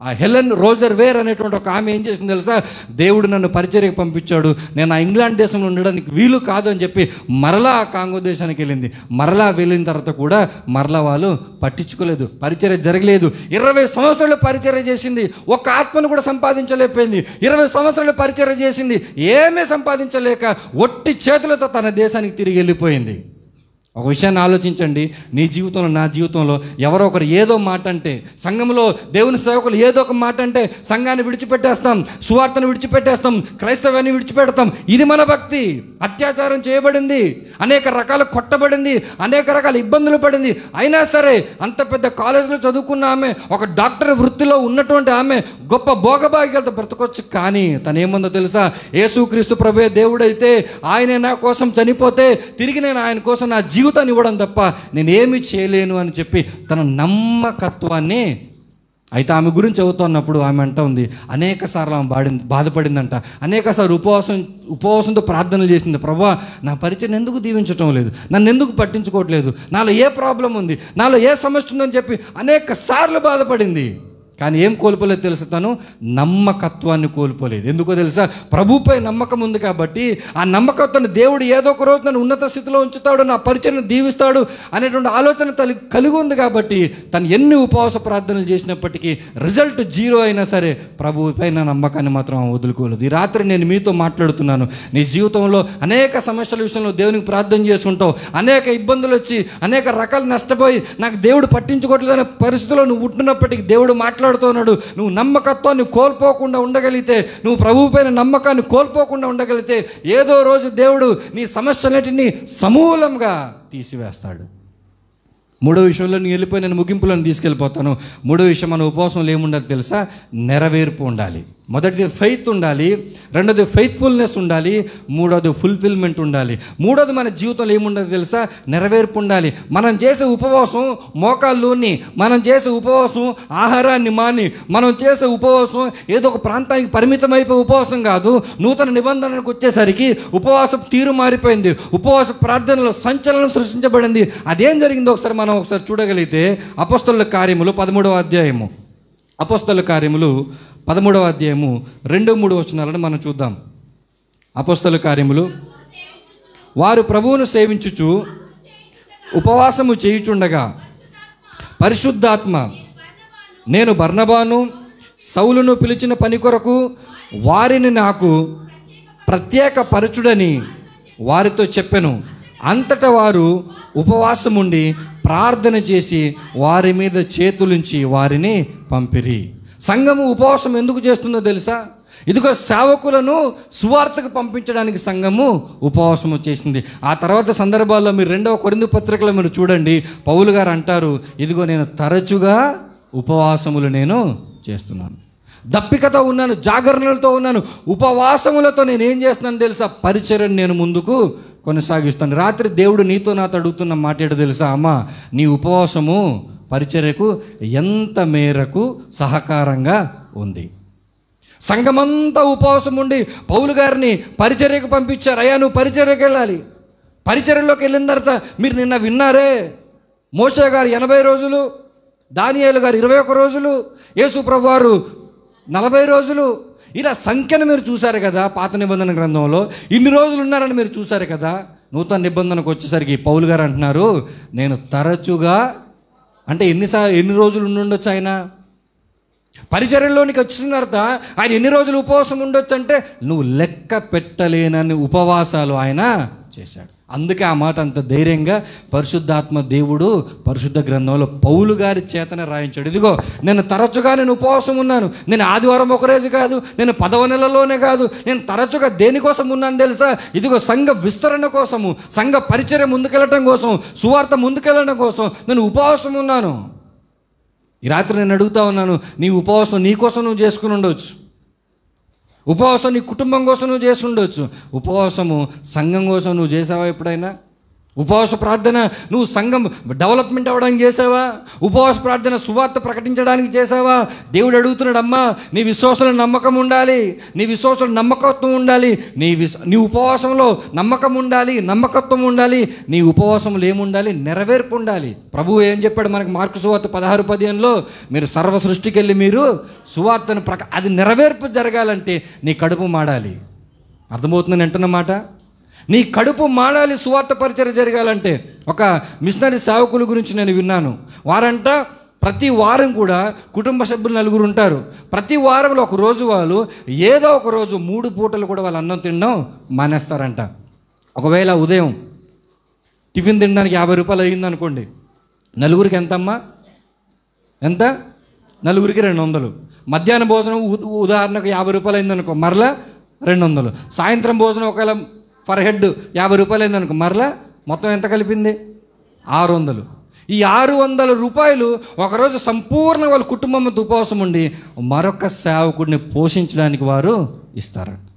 ఆ హెలెన్ రోజర్ వేర్ అనేటువంటి ఒక ఆమె ఏం చేసింది తెలుసా దేవుడు నన్ను పరిచర్యకు పంపించాడు నేను ఆ ఇంగ్లాండ్ దేశంలో ఉండడానికి వీలు కాదు అని చెప్పి మరలా ఆ కాంగో దేశానికి వెళ్ళింది మరలా వెళ్ళిన తర్వాత కూడా మరలా వాళ్ళు పట్టించుకోలేదు పరిచర్య జరగలేదు ఇరవై సంవత్సరాలు పరిచర్య చేసింది ఒక ఆత్మను కూడా సంపాదించలేకపోయింది ఇరవై సంవత్సరాలు పరిచర్య చేసింది ఏమీ సంపాదించలేక ఒట్టి చేతులతో తన దేశానికి తిరిగి వెళ్ళిపోయింది ఒక విషయాన్ని ఆలోచించండి నీ జీవితంలో నా జీవితంలో ఎవరో ఒకరు ఏదో మాట అంటే సంఘంలో దేవుని సేవకులు ఏదో ఒక మాట అంటే సంఘాన్ని విడిచిపెట్టేస్తాం సువార్తను విడిచిపెట్టేస్తాం క్రైస్తవాన్ని విడిచిపెడతాం ఇది మన భక్తి అత్యాచారం చేయబడింది అనేక రకాల కొట్టబడింది అనేక రకాల ఇబ్బందులు పడింది అయినా సరే అంత పెద్ద కాలేజీలో చదువుకున్న ఆమె ఒక డాక్టర్ వృత్తిలో ఉన్నటువంటి ఆమె గొప్ప భోగభాగ్యాలతో బ్రతకొచ్చు కానీ తనేముందో తెలుసా యేసుక్రీస్తు ప్రభే దేవుడైతే ఆయనే నా కోసం చనిపోతే తిరిగి నేను ఆయన కోసం నా జీవితం జీవితాన్ని ఇవ్వడం తప్ప నేనేమి చేయలేను అని చెప్పి తన నమ్మకత్వాన్ని అయితే ఆమె గురించి చదువుతున్నప్పుడు ఆమె అంట ఉంది అనేక సార్లు ఆమె బాడి బాధపడిందంట అనేక సార్లు ఉపవాసం ఉపవాసంతో ప్రార్థనలు చేసింది ప్రభా నా పరిచయం ఎందుకు దీవించటం లేదు నన్ను ఎందుకు పట్టించుకోవట్లేదు నాలో ఏ ప్రాబ్లం ఉంది నాలో ఏ సమస్య ఉందని చెప్పి అనేక సార్లు బాధపడింది కానీ ఏం కోల్పోలేదు తెలుసు తను నమ్మకత్వాన్ని కోల్పోలేదు ఎందుకో తెలుసా ప్రభుపై నమ్మకం ఉంది కాబట్టి ఆ నమ్మకత్వాన్ని దేవుడు ఏదో ఒక రోజు నన్ను ఉన్నత స్థితిలో ఉంచుతాడు నా పరిచయం దీవిస్తాడు అనేటువంటి ఆలోచన తల్లి కలిగి ఉంది కాబట్టి తను ఎన్ని ఉపవాస ప్రార్థనలు చేసినప్పటికీ రిజల్ట్ జీరో అయినా సరే ప్రభుపై నా నమ్మకాన్ని మాత్రం వదులుకోలేదు ఈ రాత్రి నేను మీతో మాట్లాడుతున్నాను నీ జీవితంలో అనేక సమస్యల విషయంలో దేవునికి ప్రార్థన చేసుకుంటావు అనేక ఇబ్బందులు వచ్చి అనేక రకాలు నష్టపోయి నాకు దేవుడు పట్టించుకోవట్లేదనే పరిస్థితుల్లో నువ్వు ఉంటున్నప్పటికీ దేవుడు మాట్లాడు మాట్లాడుతున్నాడు నువ్వు నమ్మకత్వాన్ని కోల్పోకుండా ఉండగలిగితే నువ్వు ప్రభు పైన నమ్మకాన్ని కోల్పోకుండా ఉండగలిగితే ఏదో రోజు దేవుడు నీ సమస్యలన్నింటినీ సమూలంగా తీసివేస్తాడు మూడో విషయంలో నేను వెళ్ళిపోయి నేను ముగింపులను తీసుకెళ్ళిపోతాను మూడో విషయం మన ఉపవాసంలో ఏముండదు తెలుసా నెరవేర్పు ఉండాలి మొదటిది ఫెయిత్ ఉండాలి రెండోది ఫెయిత్ఫుల్నెస్ ఉండాలి మూడోది ఫుల్ఫిల్మెంట్ ఉండాలి మూడోది మన జీవితంలో ఏముండదు తెలుసా నెరవేర్పు ఉండాలి మనం చేసే ఉపవాసం మోకాల్లోని మనం చేసే ఉపవాసం ఆహారాన్ని మాని మనం చేసే ఉపవాసం ఏదో ఒక ప్రాంతానికి పరిమితం అయిపోయి ఉపవాసం కాదు నూతన నిబంధనలకు వచ్చేసరికి ఉపవాసం తీరు మారిపోయింది ఉపవాస ప్రార్థనలో సంచలనం సృష్టించబడింది అదేం జరిగిందో ఒకసారి మనం మనం ఒకసారి చూడగలిగితే అపస్తుల కార్యములు పదమూడవ అధ్యాయము అపస్తుల కార్యములు పదమూడవ అధ్యాయము రెండు మూడు వచనాలను మనం చూద్దాం అపస్తుల కార్యములు వారు ప్రభువును సేవించుచు ఉపవాసము చేయుచుండగా పరిశుద్ధాత్మ నేను బర్ణబాను సౌలును పిలిచిన పని కొరకు వారిని నాకు ప్రత్యేక పరచుడని వారితో చెప్పెను అంతటా వారు ఉపవాసముండి ప్రార్థన చేసి వారి మీద చేతులుంచి వారిని పంపిరి సంఘము ఉపవాసం ఎందుకు చేస్తుందో తెలుసా ఇదిగో సేవకులను సువార్తకు పంపించడానికి సంఘము ఉపవాసము చేసింది ఆ తర్వాత సందర్భాల్లో మీరు రెండవ కొరిందు పత్రికలో మీరు చూడండి పౌలు గారు అంటారు ఇదిగో నేను తరచుగా ఉపవాసములు నేను చేస్తున్నాను దప్పికతో ఉన్నాను జాగరణలతో ఉన్నాను ఉపవాసములతో నేను ఏం చేస్తున్నాను తెలుసా పరిచయం నేను ముందుకు కొనసాగిస్తాను రాత్రి దేవుడు నీతో నాతో అడుగుతున్న మాట ఏడు తెలుసా అమ్మ నీ ఉపవాసము పరిచర్యకు ఎంత మేరకు సహకారంగా ఉంది సంఘమంతా ఉపవాసం ఉండి పౌలు గారిని పరిచర్యకు పంపించారు అయ్యా నువ్వు పరిచర్యకు వెళ్ళాలి పరిచర్యలోకి వెళ్ళిన తర్వాత మీరు నిన్న విన్నారే మోషే గారు ఎనభై రోజులు దానియాలు గారు ఇరవై ఒక్క రోజులు యేసు ప్రభు వారు నలభై రోజులు ఇలా సంఖ్యను మీరు చూశారు కదా పాత నిబంధన గ్రంథంలో ఇన్ని రోజులు ఉన్నారని మీరు చూశారు కదా నూతన నిబంధనకు వచ్చేసరికి పౌలు గారు అంటున్నారు నేను తరచుగా అంటే ఎన్నిసార్లు ఎన్ని రోజులు ఉండొచ్చు ఆయన పరిచర్యలోనికి వచ్చిన తర్వాత ఆయన ఎన్ని రోజులు ఉపవాసం ఉండొచ్చు అంటే నువ్వు లెక్క పెట్టలేనని ఉపవాసాలు ఆయన చేశాడు అందుకే ఆ మాట అంత ధైర్యంగా పరిశుద్ధాత్మ దేవుడు పరిశుద్ధ గ్రంథంలో పౌలు గారి చేతనే రాయించాడు ఇదిగో నేను తరచుగా నేను ఉపవాసం ఉన్నాను నేను ఆదివారం ఒక రోజు కాదు నేను పదవ నెలలోనే కాదు నేను తరచుగా దేనికోసం ఉన్నాను తెలుసా ఇదిగో సంఘ విస్తరణ కోసము సంఘ పరిచర్య ముందుకెళ్ళటం కోసం సువార్త ముందుకెళ్ళడం కోసం నేను ఉపవాసం ఉన్నాను ఈ రాత్రి నేను అడుగుతా ఉన్నాను నీ ఉపవాసం నీ కోసం నువ్వు చేసుకుని ఉండవచ్చు ఉపవాసం నీ కుటుంబం కోసం నువ్వు చేసి ఉండొచ్చు ఉపవాసము సంఘం కోసం నువ్వు చేసావా ఎప్పుడైనా ఉపవాస ప్రార్థన నువ్వు సంఘం డెవలప్మెంట్ అవ్వడానికి చేసావా ఉపవాస ప్రార్థన సువార్త ప్రకటించడానికి చేసావా దేవుడు అడుగుతున్నాడమ్మా నీ విశ్వాసంలో నమ్మకం ఉండాలి నీ విశ్వాసంలో నమ్మకత్వం ఉండాలి నీ విశ్వ నీ ఉపవాసంలో నమ్మకం ఉండాలి నమ్మకత్వం ఉండాలి నీ ఉపవాసంలో ఏముండాలి నెరవేర్పు ఉండాలి ప్రభు ఏం చెప్పాడు మనకు మార్కు సువార్త పదహారు పదిహేనులో మీరు సర్వ సృష్టికి వెళ్ళి మీరు సువార్తను ప్రక అది నెరవేర్పు జరగాలంటే నీ కడుపు మాడాలి అర్థమవుతుందని అంటున్నమాట నీ కడుపు మాడాలి సువార్త పరిచయం జరగాలంటే ఒక మిషనరీ సేవకుల గురించి నేను విన్నాను వారంట ప్రతి వారం కూడా కుటుంబ సభ్యులు నలుగురు ఉంటారు ప్రతి వారంలో ఒక రోజు వాళ్ళు ఏదో ఒక రోజు మూడు పూటలు కూడా వాళ్ళు అన్నం తినడం మానేస్తారంట ఒకవేళ ఉదయం టిఫిన్ తినడానికి యాభై రూపాయలు అయ్యిందనుకోండి నలుగురికి ఎంతమ్మా ఎంత నలుగురికి రెండు వందలు మధ్యాహ్న భోజనం ఉదాహరణకు యాభై రూపాయలు అయిందనుకో మరలా రెండు వందలు సాయంత్రం భోజనం ఒకవేళ ఫర్ హెడ్ యాభై రూపాయలు అయిందనుకో మరలా మొత్తం ఎంత కలిపింది ఆరు వందలు ఈ ఆరు వందల రూపాయలు ఒకరోజు సంపూర్ణ వాళ్ళ కుటుంబంతో ఉపవాసం ఉండి మరొక సేవకుడిని పోషించడానికి వారు ఇస్తారంట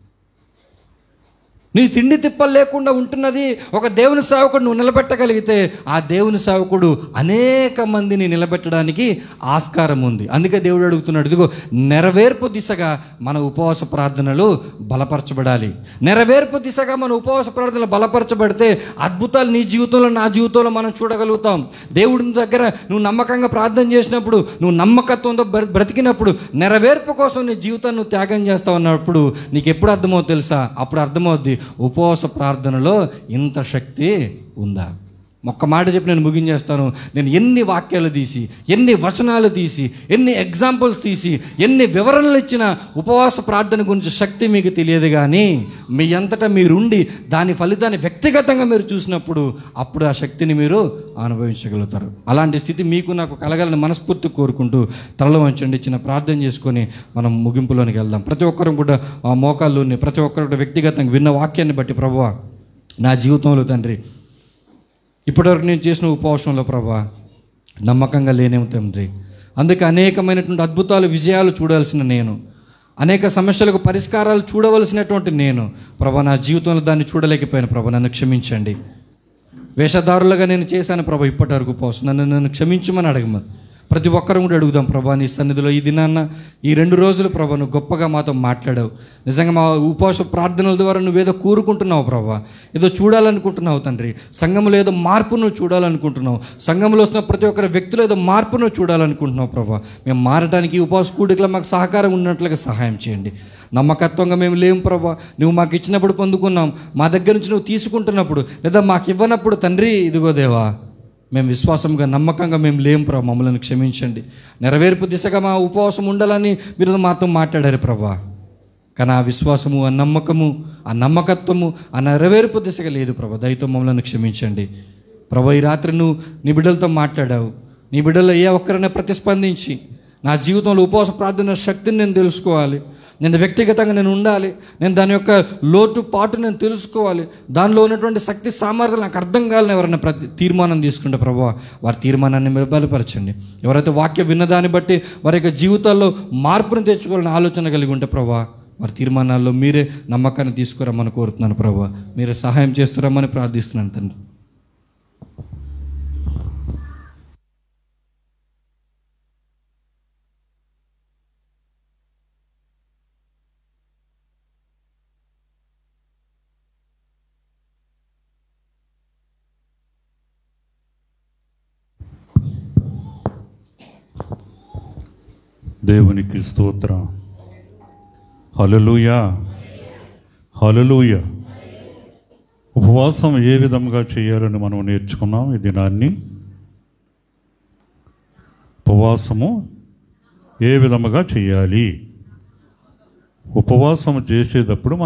నీ తిండి తిప్పలు లేకుండా ఉంటున్నది ఒక దేవుని సేవకుడు నువ్వు నిలబెట్టగలిగితే ఆ దేవుని సేవకుడు అనేక మందిని నిలబెట్టడానికి ఆస్కారం ఉంది అందుకే దేవుడు అడుగుతున్నాడు ఇదిగో నెరవేర్పు దిశగా మన ఉపవాస ప్రార్థనలు బలపరచబడాలి నెరవేర్పు దిశగా మన ఉపవాస ప్రార్థనలు బలపరచబడితే అద్భుతాలు నీ జీవితంలో నా జీవితంలో మనం చూడగలుగుతాం దేవుడి దగ్గర నువ్వు నమ్మకంగా ప్రార్థన చేసినప్పుడు నువ్వు నమ్మకత్వంతో బ్రతికినప్పుడు నెరవేర్పు కోసం నీ జీవితాన్ని త్యాగం చేస్తావు అన్నప్పుడు నీకు ఎప్పుడు అర్థమవుతుంది తెలుసా అప్పుడు అర్థమవుద్ది ఉపవాస ప్రార్థనలో ఇంత శక్తి ఉందా ఒక్క మాట చెప్పి నేను ముగించేస్తాను నేను ఎన్ని వాక్యాలు తీసి ఎన్ని వచనాలు తీసి ఎన్ని ఎగ్జాంపుల్స్ తీసి ఎన్ని వివరణలు ఇచ్చిన ఉపవాస ప్రార్థన గురించి శక్తి మీకు తెలియదు కానీ మీ అంతటా మీరుండి దాని ఫలితాన్ని వ్యక్తిగతంగా మీరు చూసినప్పుడు అప్పుడు ఆ శక్తిని మీరు అనుభవించగలుగుతారు అలాంటి స్థితి మీకు నాకు కలగాలని మనస్ఫూర్తి కోరుకుంటూ తలలు వంచండి చిన్న ప్రార్థన చేసుకొని మనం ముగింపులోనికి వెళ్దాం ప్రతి ఒక్కరు కూడా ఆ మోకాళ్ళు ప్రతి ఒక్కరు వ్యక్తిగతంగా విన్న వాక్యాన్ని బట్టి ప్రభు నా జీవితంలో తండ్రి ఇప్పటివరకు నేను చేసిన ఉపవాసంలో ప్రభా నమ్మకంగా లేనేమో తండ్రి అందుకే అనేకమైనటువంటి అద్భుతాలు విజయాలు చూడాల్సిన నేను అనేక సమస్యలకు పరిష్కారాలు చూడవలసినటువంటి నేను ప్రభా నా జీవితంలో దాన్ని చూడలేకపోయాను ప్రభా నన్ను క్షమించండి వేషధారులుగా నేను చేశాను ప్రభా ఇప్పటి వరకు నన్ను నన్ను క్షమించమని అడగమని ప్రతి ఒక్కరూ కూడా అడుగుదాం ప్రభా నీ సన్నిధిలో ఈ దినాన్న ఈ రెండు రోజులు ప్రభా నువ్వు గొప్పగా మాతో మాట్లాడావు నిజంగా మా ఉపవాస ప్రార్థనల ద్వారా నువ్వేదో కోరుకుంటున్నావు ప్రభా ఏదో చూడాలనుకుంటున్నావు తండ్రి సంఘంలో ఏదో మార్పు నువ్వు చూడాలనుకుంటున్నావు సంఘంలో వస్తున్న ప్రతి ఒక్కరి వ్యక్తులు ఏదో మార్పు నువ్వు చూడాలనుకుంటున్నావు ప్రభా మేము మారడానికి ఉపవాస కూడికలో మాకు సహకారం ఉన్నట్లుగా సహాయం చేయండి నమ్మకత్వంగా మేము లేము ప్రభా నువ్వు మాకు ఇచ్చినప్పుడు పొందుకున్నాం మా దగ్గర నుంచి నువ్వు తీసుకుంటున్నప్పుడు లేదా మాకు ఇవ్వనప్పుడు తండ్రి ఇదిగో దేవా మేము విశ్వాసంగా నమ్మకంగా మేము లేం ప్రభా మమ్మల్ని క్షమించండి నెరవేర్పు దిశగా మా ఉపవాసం ఉండాలని మీరు మాతో మాట్లాడారు ప్రభా కానీ ఆ విశ్వాసము ఆ నమ్మకము ఆ నమ్మకత్వము ఆ నెరవేర్పు దిశగా లేదు ప్రభా దయతో మమ్మల్ని క్షమించండి ప్రభా ఈ రాత్రి నువ్వు నీ బిడ్డలతో మాట్లాడావు నీ బిడ్డలు ఏ ఒక్కరినే ప్రతిస్పందించి నా జీవితంలో ఉపవాస ప్రార్థన శక్తిని నేను తెలుసుకోవాలి నేను వ్యక్తిగతంగా నేను ఉండాలి నేను దాని యొక్క లోటు పాటు నేను తెలుసుకోవాలి దానిలో ఉన్నటువంటి శక్తి సామర్థ్యాలు నాకు అర్థం కావాలని ఎవరైనా ప్రతి తీర్మానం తీసుకుంటే ప్రభావ వారి తీర్మానాన్ని బలపరచండి ఎవరైతే వాక్య విన్నదాన్ని బట్టి వారి యొక్క జీవితాల్లో మార్పును తెచ్చుకోవాలని ఆలోచన కలిగి ఉంటే ప్రభావ వారి తీర్మానాల్లో మీరే నమ్మకాన్ని తీసుకురమ్మని కోరుతున్నాను ప్రభావ మీరే సహాయం చేస్తురమ్మని ప్రార్థిస్తున్నాను తండ్రి దేవునికి స్తోత్ర హలలుయా హలలుయ ఉపవాసం ఏ విధంగా చేయాలని మనం నేర్చుకున్నాం ఈ దినాన్ని ఉపవాసము ఏ విధముగా చేయాలి ఉపవాసం చేసేటప్పుడు మనం